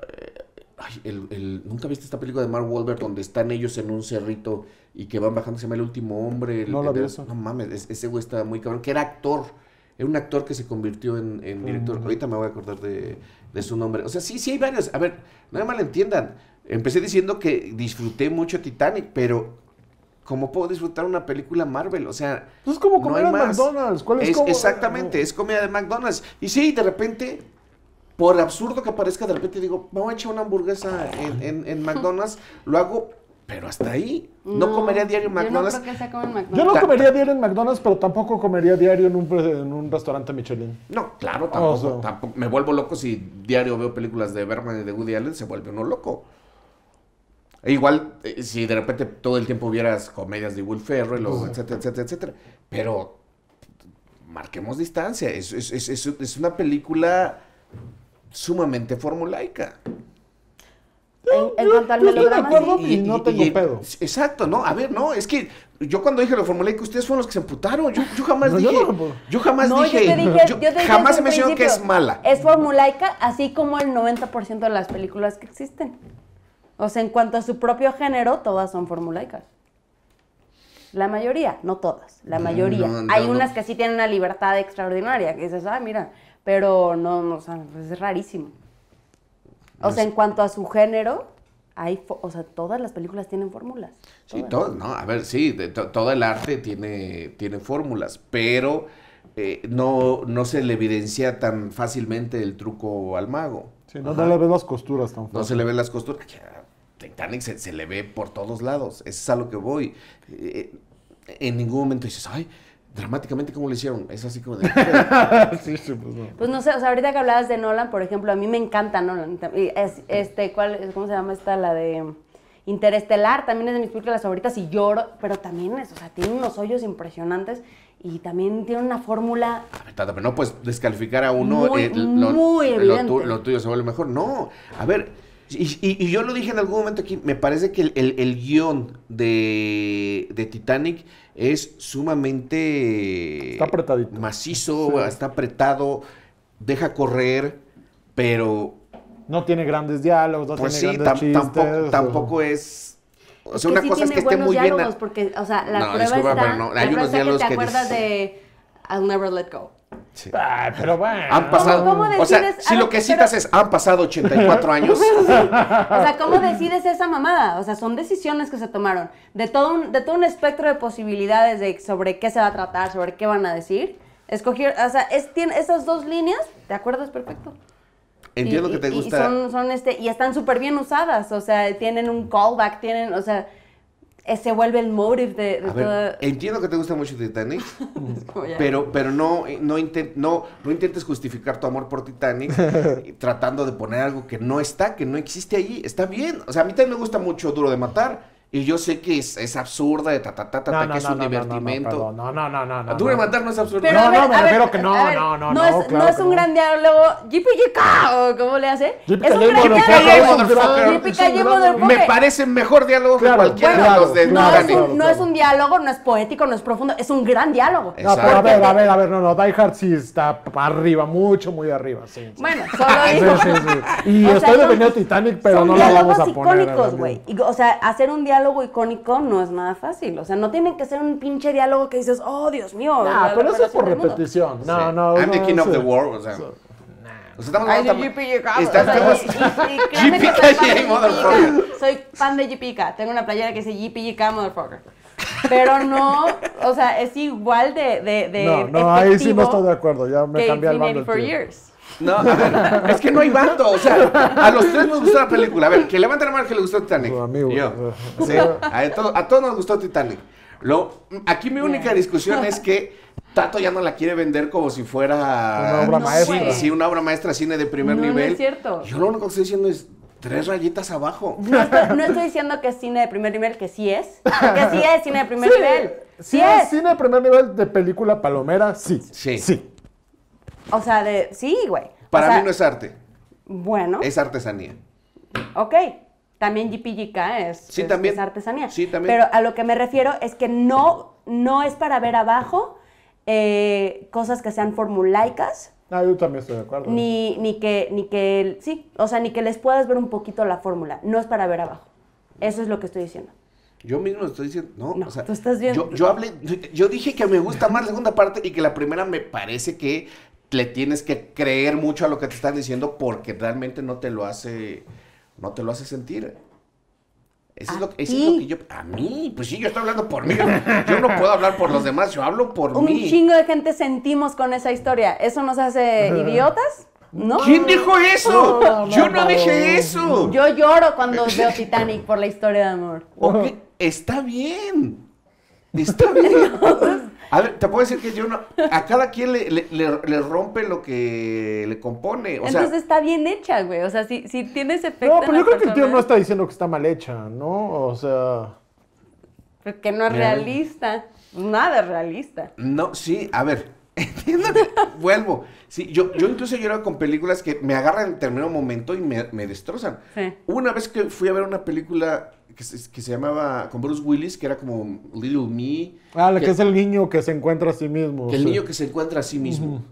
ay, ¿Nunca viste esta película de Mark Wahlberg donde están ellos en un cerrito y que van bajando? Se llama El último hombre. no lo No mames, ese güey está muy cabrón, que era actor. Era un actor que se convirtió en, mm. director. Ahorita me voy a acordar de, su nombre. O sea, sí, sí hay varios. A ver, no me entiendan. Empecé diciendo que disfruté mucho Titanic, pero ¿cómo puedo disfrutar una película Marvel? O sea, pues es como comer de McDonald's. ¿Cuál es, Exactamente, es comida de McDonald's. Y sí, de repente por absurdo que parezca, de repente digo, me a echar una hamburguesa en, McDonald's, lo hago, pero hasta ahí. No, comería diario en McDonald's. Yo no, comería diario en McDonald's, pero tampoco comería diario en un, restaurante Michelin. No, claro, tampoco, Me vuelvo loco si diario veo películas de Berman y de Woody Allen, se vuelve uno loco. E igual, eh, si de repente todo el tiempo hubieras comedias de Will Ferrell, etcétera, etcétera, etcétera. Pero marquemos distancia. es una película sumamente formulaica. En, cuanto al y, no tengo pedo. Exacto, ¿no? A ver, no, es que yo cuando dije lo formulaico, ustedes fueron los que se emputaron. Yo, jamás dije. Yo, jamás dije. Yo, jamás que es mala. Es formulaica, así como el 90% de las películas que existen. O sea, en cuanto a su propio género, todas son formulaicas. La mayoría, no todas, la mm, mayoría. Hay unas que sí tienen una libertad extraordinaria, que dices, ah, mira, pero no, no o sea, pues, es rarísimo. O sea, en cuanto a su género, hay, o sea, todas las películas tienen fórmulas. Sí, todo, no, a ver, sí, todo el arte tiene, tiene fórmulas, pero eh, no, no se le evidencia tan fácilmente el truco al mago. Sí, no, le ven las costuras tampoco. No se le ven las costuras. Titanic se, le ve por todos lados, eso es a lo que voy. Eh, en ningún momento dices, ay, dramáticamente cómo lo hicieron. Es así como de... (laughs) Pues, pues, no. sé, o sea, ahorita que hablabas de Nolan, por ejemplo, a mí me encanta Nolan. Es, este, ¿cuál, ¿Cómo se llama esta? La de Interestelar, también es de mis películas favoritas y lloro, pero también es, o sea, tiene unos hoyos impresionantes y también tiene una fórmula... Pero no puedes descalificar a uno, muy, eh, lo, lo tuyo se vuelve mejor. No, a ver y, yo lo dije en algún momento aquí, me parece que el, el, guión de, de, Titanic es sumamente está apretadito. macizo, está apretado, deja correr, pero... No tiene grandes diálogos, no pues tiene grandes chistes, tampoco, tampoco es... O sea, una cosa es que esté muy bien... Porque, o sea, la no, prueba está, no, que te acuerdas de I'll never let go. Ah, pero bueno. si ah, lo que citas es han pasado 84 (laughs) años. O sea, (laughs) ¿cómo decides esa mamada? O sea, son decisiones que se tomaron. De todo un, de todo un espectro de posibilidades de sobre qué se va a tratar, sobre qué van a decir. Escoger, o sea, es, tiene esas dos líneas, ¿te acuerdas perfecto? Entiendo que te gusta. Y son, este, y están súper bien usadas. O sea, tienen un callback, tienen, o sea. Eh, se vuelve el motive de, de toda... Entiendo que te gusta mucho Titanic, (laughs) pero, pero no, eh, no, intent, no, no intentes justificar tu amor por Titanic (laughs) tratando de poner algo que no está, que no existe allí. Está bien. O sea, a mí también me gusta mucho Duro de Matar. Y yo sé que es, es absurda, ta, ta, ta, ta, ta que es un divertimento. No, no, no, no, no. Duro mandar no es absurdo. no, no, me refiero que no, no no, no, no. Es, no es un gran diálogo. cómo le hace. Es un gran diálogo. Me parece mejor diálogo que cualquiera de los de No es un diálogo, no es poético, no es profundo. Es un gran diálogo. a ver, a ver, a ver, no, no. Die Hard sí está arriba, mucho, muy arriba. Bueno, solo digo. Y estoy de Titanic, pero no lo vamos a poner. Son diálogos icónicos, güey. O sea, hacer un diálogo diálogo icónico no es nada fácil. O sea, no tiene que ser un pinche diálogo que dices, oh, Dios mío. No, pero eso es por repetición. No, no. I'm no, the king of the world, o sea. estamos hablando de Soy fan de GPK. Tengo una playera que dice GPK, motherfucker. Pero no, o sea, es igual de, de, de No, no, ahí sí no estoy de acuerdo. Ya me cambié el mando. No, a ver, es que no hay vato. O sea, a los tres nos gustó la película. A ver, que levante la mano que le gustó Titanic. a, todos nos gustó Titanic. aquí mi única discusión es que Tato ya no la quiere vender como si fuera. Una obra maestra. Sí, una obra maestra cine de primer nivel. No es cierto. Yo lo único que estoy diciendo es tres rayitas abajo. No estoy, diciendo que es cine de primer nivel, que sí es. Que sí es cine de primer nivel. Sí, sí es. cine de primer nivel de película palomera, sí. Sí. Sí. O sea, de. Sí, güey. Para mí no es arte. Bueno. Es artesanía. Ok. También GPGK es, sí, también. es artesanía. Sí, también. Pero a lo que me refiero es que no, no es para ver abajo eh, cosas que sean formulaicas. Ah, yo también estoy de acuerdo. Ni, ni que, ni que, sí, o sea, ni que les puedas ver un poquito la fórmula. No es para ver abajo. Eso es lo que estoy diciendo. Yo mismo estoy diciendo, no, o sea, tú estás bien. yo, hablé, yo dije que me gusta más la segunda parte y que la primera me parece que le tienes que creer mucho a lo que te están diciendo porque realmente no te lo hace, no te lo hace sentir. Eso es, lo, que yo. A mí, pues sí, yo estoy hablando por mí. Yo no puedo hablar por los demás, yo hablo por Un mí. Un chingo de gente sentimos con esa historia. ¿Eso nos hace idiotas? ¿No? ¿Quién dijo eso? Oh, yo no, dije eso. Yo lloro cuando veo Titanic por la historia de amor. está bien. Está bien. (laughs) A ver, te puedo decir que yo no. A cada quien le, rompe lo que le compone. O Entonces está bien hecha, güey. O sea, si, si ese efecto. No, pero yo creo que el tío no está diciendo que está mal hecha, ¿no? O sea. Pues que no es realista. Nada realista. No, sí, a ver. (laughs) Entiéndame, vuelvo. Sí, yo, yo incluso lloro con películas que me agarran en determinado momento y me, me destrozan. Una vez que fui a ver una película que se, llamaba con Bruce Willis, que era como Little Me. Ah, que, es el niño que se encuentra a sí mismo. el niño que se encuentra a sí mismo.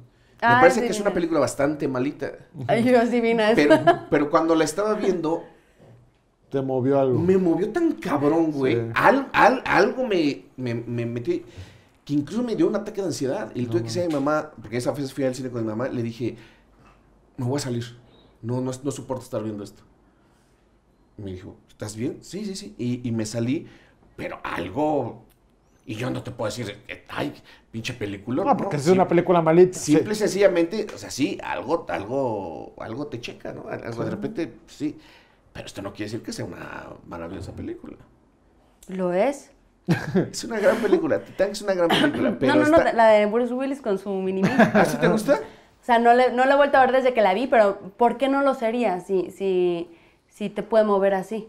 Me ah, parece que es una película bastante malita. (laughs) Ay, Dios divina pero, pero cuando la estaba viendo. Te movió algo. Me movió tan cabrón, güey. Al, algo me, me, metió. Que incluso me dio un ataque de ansiedad. Y tuve que decir a mi mamá, porque esa vez fui al cine con mi mamá, le dije: Me voy a salir. No, no, no soporto estar viendo esto. me dijo: ¿estás bien? Sí, sí, sí. Y, me salí, pero algo... Y yo no te puedo decir, eh, ay, pinche película. No, porque es una película malita. Simple y sencillamente, o sea, sí, algo, algo, algo te checa, ¿no? Algo de repente, sí. Pero esto no quiere decir que sea una maravillosa película. Lo es. (laughs) Es una gran película. Titanic es una gran película. no, no, no, la de Bruce Willis con su mini. (laughs) ¿Ah, sí te gusta? O sea, no, le, la he vuelto a ver desde que la vi, pero ¿por qué no lo sería si, si, si te puede mover así?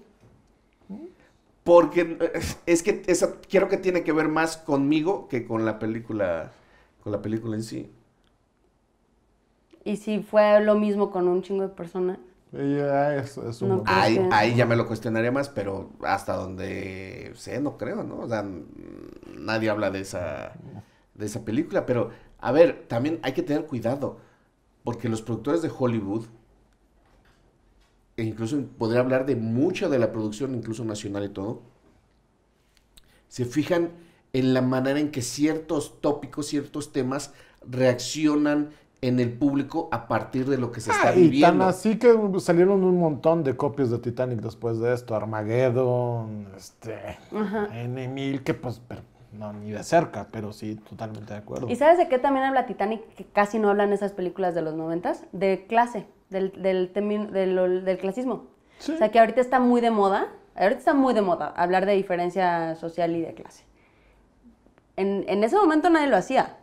Porque es que esa, quiero que tiene que ver más conmigo que con la película, con la película en sí. ¿Y si fue lo mismo con un chingo de personas? ahí, ya me lo cuestionaría más, pero hasta donde sé, no creo, ¿no? O nadie habla de esa, de esa película, pero a ver, también hay que tener cuidado, porque los productores de Hollywood e incluso podría hablar de mucha de la producción, incluso nacional y todo, se fijan en la manera en que ciertos tópicos, ciertos temas reaccionan en el público a partir de lo que se ah, está viviendo. Y tan así que salieron un montón de copias de Titanic después de esto, Armageddon, este, N1000, que pues, no, ni de cerca, pero sí, totalmente de acuerdo. ¿Y sabes de qué también habla Titanic, que casi no hablan esas películas de los noventas? De clase del, del, del, clasismo. O sea, que ahorita está muy de moda, ahorita está muy de moda hablar de diferencia social y de clase. En, ese momento nadie lo hacía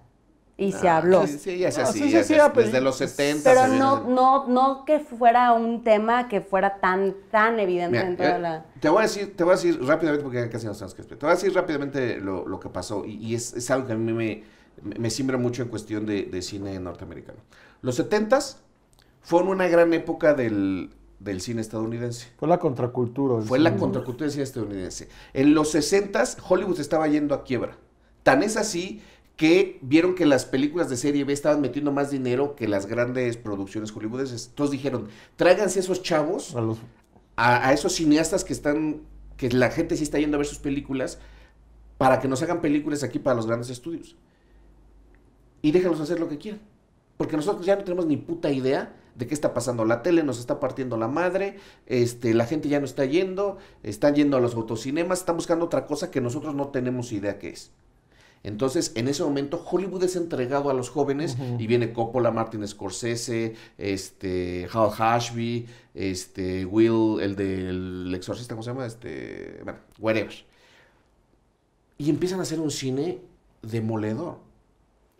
y se ah, habló. Sí, sí, desde, pues, pues, los 70. Pero no, no, no que fuera un tema que fuera tan, tan evidente en toda eh, la... Te voy a decir, rápidamente, porque casi no Te voy a decir rápidamente lo, que pasó, y, es, algo que a mí me, me, mucho en cuestión de, de cine norteamericano. Los 70 en una gran época del, cine estadounidense. Fue la contracultura. Fue la contracultura del cine estadounidense. En los 60 Hollywood estaba yendo a quiebra. Tan es así que vieron que las películas de serie B estaban metiendo más dinero que las grandes producciones hollywoodenses. Entonces dijeron, tráiganse esos chavos, a, esos cineastas que están, que la gente sí está yendo a ver sus películas, para que nos hagan películas aquí para los grandes estudios. Y déjanos hacer lo que quieran. Porque nosotros ya no tenemos ni puta idea de qué está pasando. La tele nos está partiendo la madre, este, la gente ya no está yendo, están yendo a los autocinemas, están buscando otra cosa que nosotros no tenemos idea qué es. Entonces, en ese momento, Hollywood es entregado a los jóvenes y viene Coppola, Martin Scorsese, este, Hal Hashby, este, Will, el del exorcista, ¿cómo se llama? Este, bueno, whatever. Y empiezan a hacer un cine demoledor.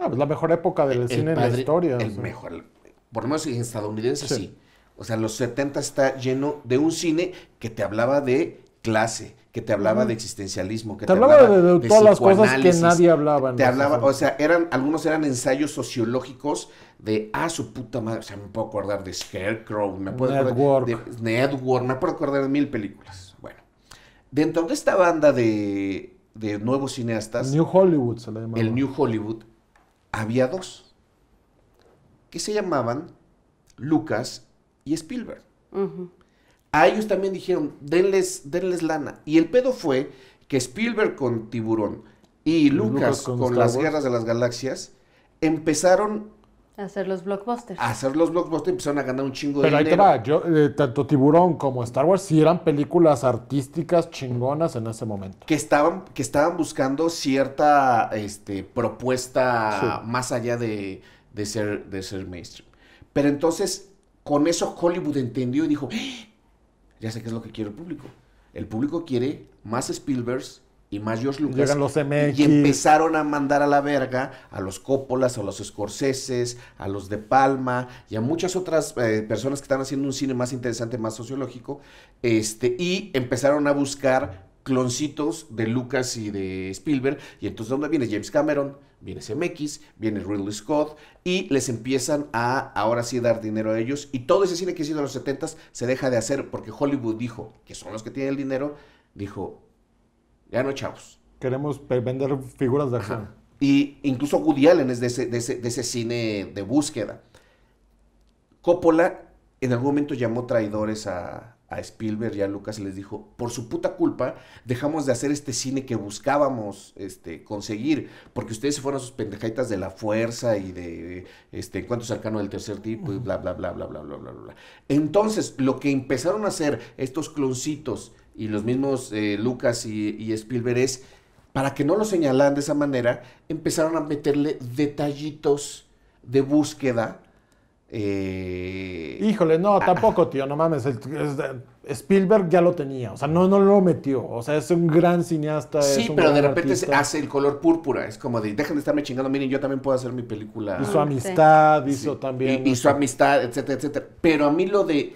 Ah, pues la mejor época del cine en la historia. El mejor, por lo menos en estadounidense sí. O sea, los 70 está lleno de un cine que te hablaba de clase, que te hablaba de existencialismo, que te, hablaba, de, todas las cosas que nadie hablaba. Te hablaba, o sea, eran algunos eran ensayos sociológicos de a ah, su puta madre, o sea, me puedo acordar de Scarecrow, me puedo acordar de Network, me puedo acordar de mil películas. Bueno, dentro de esta banda de, nuevos cineastas, New Hollywood se llamaba. El New Hollywood había dos que se llamaban Lucas y Spielberg. A ellos también dijeron, denles, denles lana. Y el pedo fue que Spielberg con Tiburón y Lucas, con, las Guerras de las Galaxias empezaron A hacer los blockbusters. A hacer los blockbusters empezaron a ganar un chingo de dinero. Pero ahí te va, eh, tanto Tiburón como Star Wars sí eran películas artísticas chingonas en ese momento. Que estaban, que estaban buscando cierta este, propuesta más allá de, de ser, de ser mainstream. Pero entonces, con eso Hollywood entendió y dijo, ¡Ah! ya sé qué es lo que quiere el público. El público quiere más Spielberg y más George Lucas. los Y empezaron a mandar a la verga a los Coppolas, a los Scorsese, a los De Palma y a muchas otras eh, personas que están haciendo un cine más interesante, más sociológico. Este, y empezaron a buscar cloncitos de Lucas y de Spielberg. Y entonces, ¿dónde viene James Cameron? viene CMX, viene Ridley Scott, y les empiezan a ahora sí dar dinero a ellos. Y todo ese cine que ha sido en los 70 se deja de hacer porque Hollywood dijo, que son los que tienen el dinero, dijo, ya no, chavos. Queremos vender figuras de acción. Y incluso Woody Allen es de ese, de ese cine de búsqueda. Coppola en algún momento llamó traidores a, a Spielberg y a Lucas les dijo, por su puta culpa, dejamos de hacer este cine que buscábamos este, conseguir, porque ustedes se fueron a sus pendejaitas de la fuerza y de este, encuentro cercano del tercer tipo y bla, bla, bla, bla, bla, bla, bla, bla. Entonces, lo que empezaron a hacer estos cloncitos y los mismos eh, Lucas y, y Spielberg es, para que no lo señalan de esa manera, empezaron a meterle detallitos de búsqueda eh, Híjole, no, ah, tampoco, tío, no mames. Spielberg ya lo tenía, o sea, no, no lo metió. O sea, es un gran cineasta. Sí, es un pero de repente hace el color púrpura. Es como de, dejen de estarme chingando, miren, yo también puedo hacer mi película. Y su amistad, hizo también. y su este, amistad, etcétera, etcétera. Pero a mí lo de.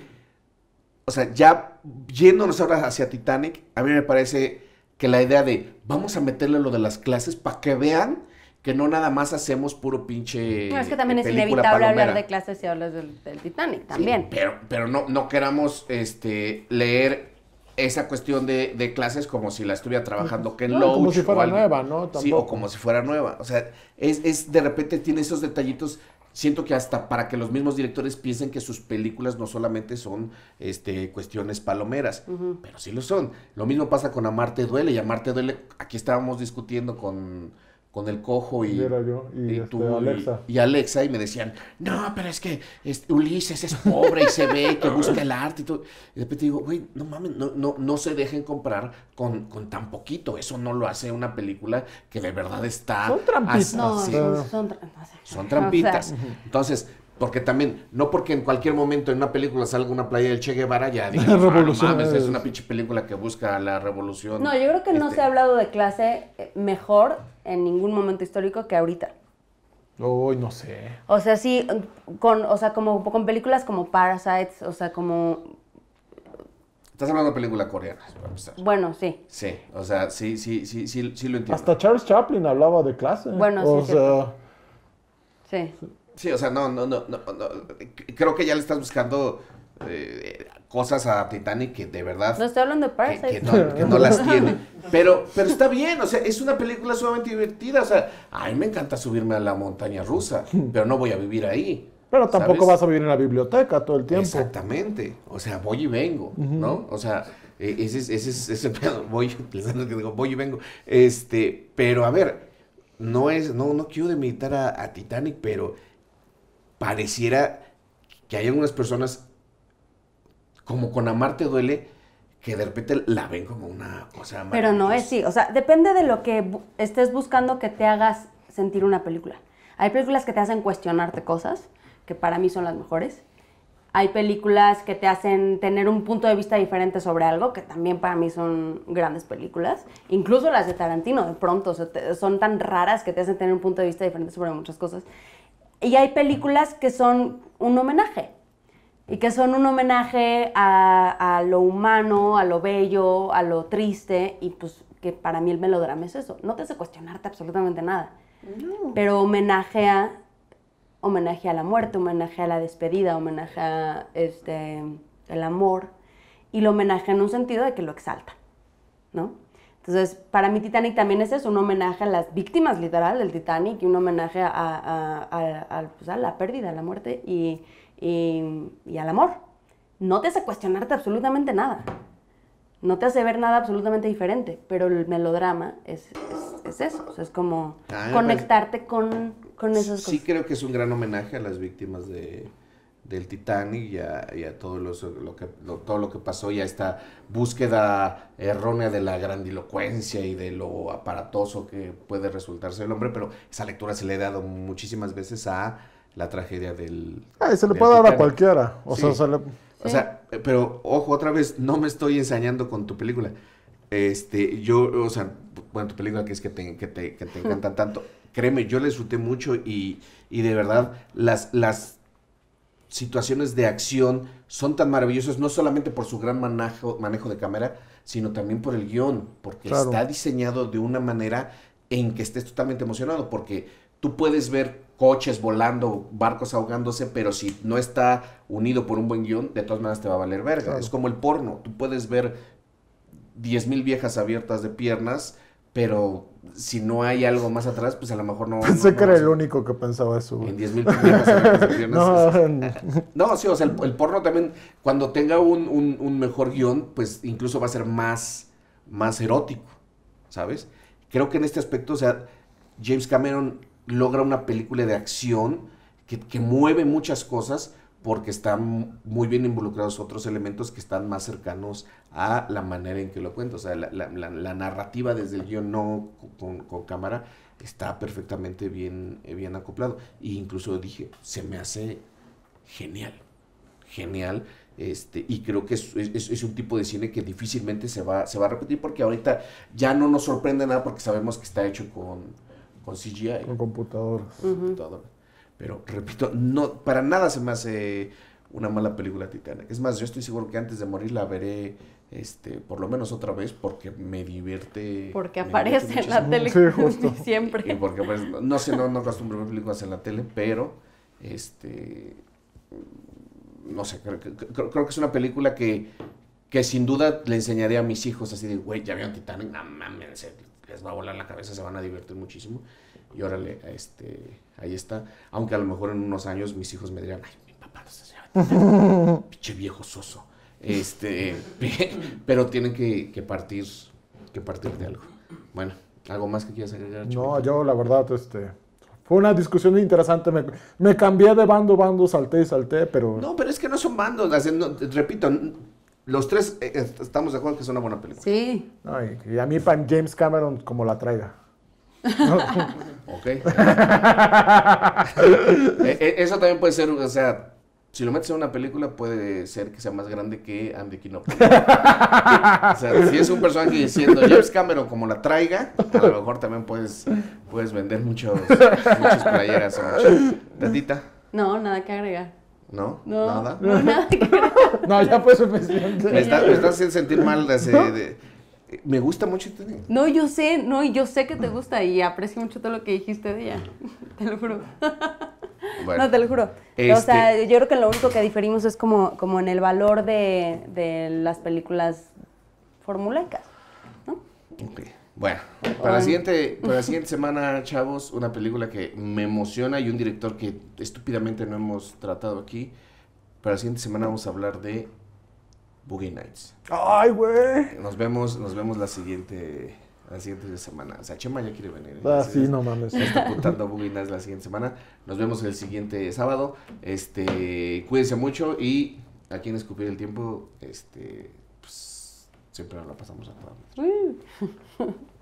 O sea, ya yéndonos ahora hacia Titanic, a mí me parece que la idea de vamos a meterle lo de las clases para que vean que no nada más hacemos puro pinche. No, es que también es inevitable hablar de clases y hablas del, Titanic también. pero, pero no, no queramos este, leer esa cuestión de, de clases como si la estuviera trabajando Ken no, Como si fuera nueva, ¿no? Sí, o como si fuera nueva. O sea, es, de repente tiene esos detallitos siento que hasta para que los mismos directores piensen que sus películas no solamente son este, cuestiones palomeras, pero sí lo son. Lo mismo pasa con Amarte Duele, y Amarte Duele, aquí estábamos discutiendo con con el cojo y, y, este, Alexa. Y, Alexa, y me decían, no, pero es que Ulises es pobre y se ve que busca el arte y todo. Y de repente digo, güey, no mames, no, no, se dejen comprar con, tan poquito. Eso no lo hace una película que de verdad está... Son trampitas. son, son, trampitas. Entonces, porque también, no porque en cualquier momento en una película salga una playa del Che Guevara, ya (laughs) digamos, ah, revolución no es una (laughs) pinche película que busca la revolución. No, yo creo que no este se ha hablado de clase eh, mejor en ningún momento histórico que ahorita. Uy, no sé. O sea, sí, con, o sea, como con películas como Parasites, o sea, como Estás hablando de película coreana, Bueno, sí. Sí, o sea, sí, sí, sí, sí, sí lo entiendo. Hasta Charles Chaplin hablaba de clase. Bueno, o sí. Sea... Sí. Sí, o sea, no, no, no, no, creo que ya le estás buscando eh, cosas a Titanic que de verdad... No estoy hablando de Parasite. Que, no, las tiene. (laughs) Pero, pero está bien, o sea, es una película sumamente divertida. O sea, a mí me encanta subirme a la montaña rusa, pero no voy a vivir ahí. Pero tampoco vas a vivir en la biblioteca todo el tiempo. Exactamente. O sea, voy y vengo, ¿no? O sea, e, ese es, ese es, ese (laughs) Voy y vengo. Este, pero a ver, no es, no, no quiero demilitar a Titanic, pero pareciera que hay algunas personas, como con amarte duele, que de repente la ven como una cosa Pero no es sí, o sea, depende de lo que estés buscando que te hagas sentir una película. Hay películas que te hacen cuestionarte cosas, que para mí son las mejores. Hay películas que te hacen tener un punto de vista diferente sobre algo, que también para mí son grandes películas. Incluso las de Tarantino, de pronto, son tan raras que te hacen tener un punto de vista diferente sobre muchas cosas. Y hay películas que son un homenaje y que son un homenaje a, lo humano, a lo bello, a lo triste, y pues que para mí el melodrama es eso. No te hace cuestionarte absolutamente nada, pero a homenaje a la muerte, homenaje a la despedida, homenaje a este, el amor, y lo homenaje en un sentido de que lo exalta, ¿no? Entonces, para mí Titanic también es eso, un homenaje a las víctimas literal del Titanic y un homenaje a, a, pues, la pérdida, a la muerte y, y, al amor. No te hace cuestionarte absolutamente nada, no te hace ver nada absolutamente diferente, pero el melodrama es, es, eso, es como ah, conectarte con, con esas cosas. Sí creo que es un gran homenaje a las víctimas de, del Titanic y a, todo, lo que, todo lo que pasó y a esta búsqueda errónea de la grandilocuencia y de lo aparatoso que puede resultarse el hombre, pero esa lectura se le ha dado muchísimas veces a la tragedia del... Ah, se le puede dar a cualquiera, o, sea, o sea, pero ojo, otra vez, no me estoy ensañando con tu película. Este, yo, o sea, bueno, tu película que es que te, que te, encanta (laughs) tanto, créeme, yo le disfruté mucho y, y de verdad las... las situaciones de acción son tan maravillosas, no solamente por su gran manejo, manejo de cámara, sino también por el guión, porque está diseñado de una manera en que estés totalmente emocionado, porque tú puedes ver coches volando, barcos ahogándose, pero si no está unido por un buen guión, de todas maneras te va a valer verga. Es como el porno, tú puedes ver 10.000 viejas abiertas de piernas, pero si no hay algo más atrás, pues a lo mejor no. Pensé que era el único que pensaba eso. En 10 mil no, sí, o sea, el, porno también, cuando tenga un, mejor guión, pues incluso va a ser más, más erótico, ¿sabes? Creo que en este aspecto, o sea, James Cameron logra una película de acción que mueve muchas cosas, porque están muy bien involucrados otros elementos que están más cercanos a la manera en que lo cuento. O sea, la, narrativa desde el guión no con, cámara está perfectamente bien, eh, bien acoplado. E incluso dije, se me hace genial, genial. Este, y creo que es, un tipo de cine que difícilmente se va, se va a repetir porque ahorita ya no nos sorprende nada porque sabemos que está hecho con, con CGI. Con computador. Con pero repito, no, para nada se me hace una mala película Titanic. Es más, yo estoy seguro que antes de morir la veré este, por lo menos otra vez porque me divierte. Porque aparece en la tele (laughs) siempre. Y porque pues, no, sé, no, no acostumbro ver películas en la tele, pero este no sé, creo, que es una película que, que sin duda le enseñaré a mis hijos así de, güey, ya vieron Titanic, no mames, les va a volar la cabeza, se van a divertir muchísimo. Y órale, este, ahí está. Aunque a lo mejor en unos años mis hijos me dirán, ay, mi papá no se (laughs) pinche viejo soso. Este, (laughs) pero tienen que, partir, que partir de algo. Bueno, ¿algo más que quieras agregar? No, yo la verdad, este, fue una discusión interesante. Me, cambié de bando, bando, salté y salté, pero... No, pero es que no son bandos. repito, los tres eh, eh, estamos de acuerdo que es una buena película. Sí. y, a mí James Cameron como la traiga. (laughs) ¿ok? (laughs) Eh, eh, eso también puede ser, o sea, si lo metes en una película, puede ser que sea más grande que Andy Kinopoli. o sea, si es un personaje diciendo James Cameron como la traiga, a lo mejor también puedes, puedes vender muchos, muchas playeras o muchas. ¿Tatita? No, nada que agregar. ¿No? No, nada. No, no ya fue suficiente. Me, estás haciendo sentir mal de, de me gusta mucho No, yo sé, no, yo sé que te gusta y aprecio mucho todo lo que dijiste de ella. (laughs) (laughs) te lo juro. no, te lo juro. O sea, este yo creo que lo único que diferimos es como, como en el valor de, las películas formulaicas, ¿no? Bueno, para, La siguiente, para la (laughs) siguiente semana, chavos, una película que me emociona y un director que estúpidamente no hemos tratado aquí. Para la siguiente semana vamos a hablar de Boogie Nights. ¡Ay, güey! Nos vemos, nos vemos la siguiente la siguiente semana. O sea, Chema ya quiere venir. ¿eh? Ah, sí, no mames. está apuntando a Boogie Nights la siguiente semana. Nos vemos el siguiente sábado. Este, cuídense mucho y aquí en Escupir el Tiempo, este, pues, siempre nos la pasamos a toda (laughs)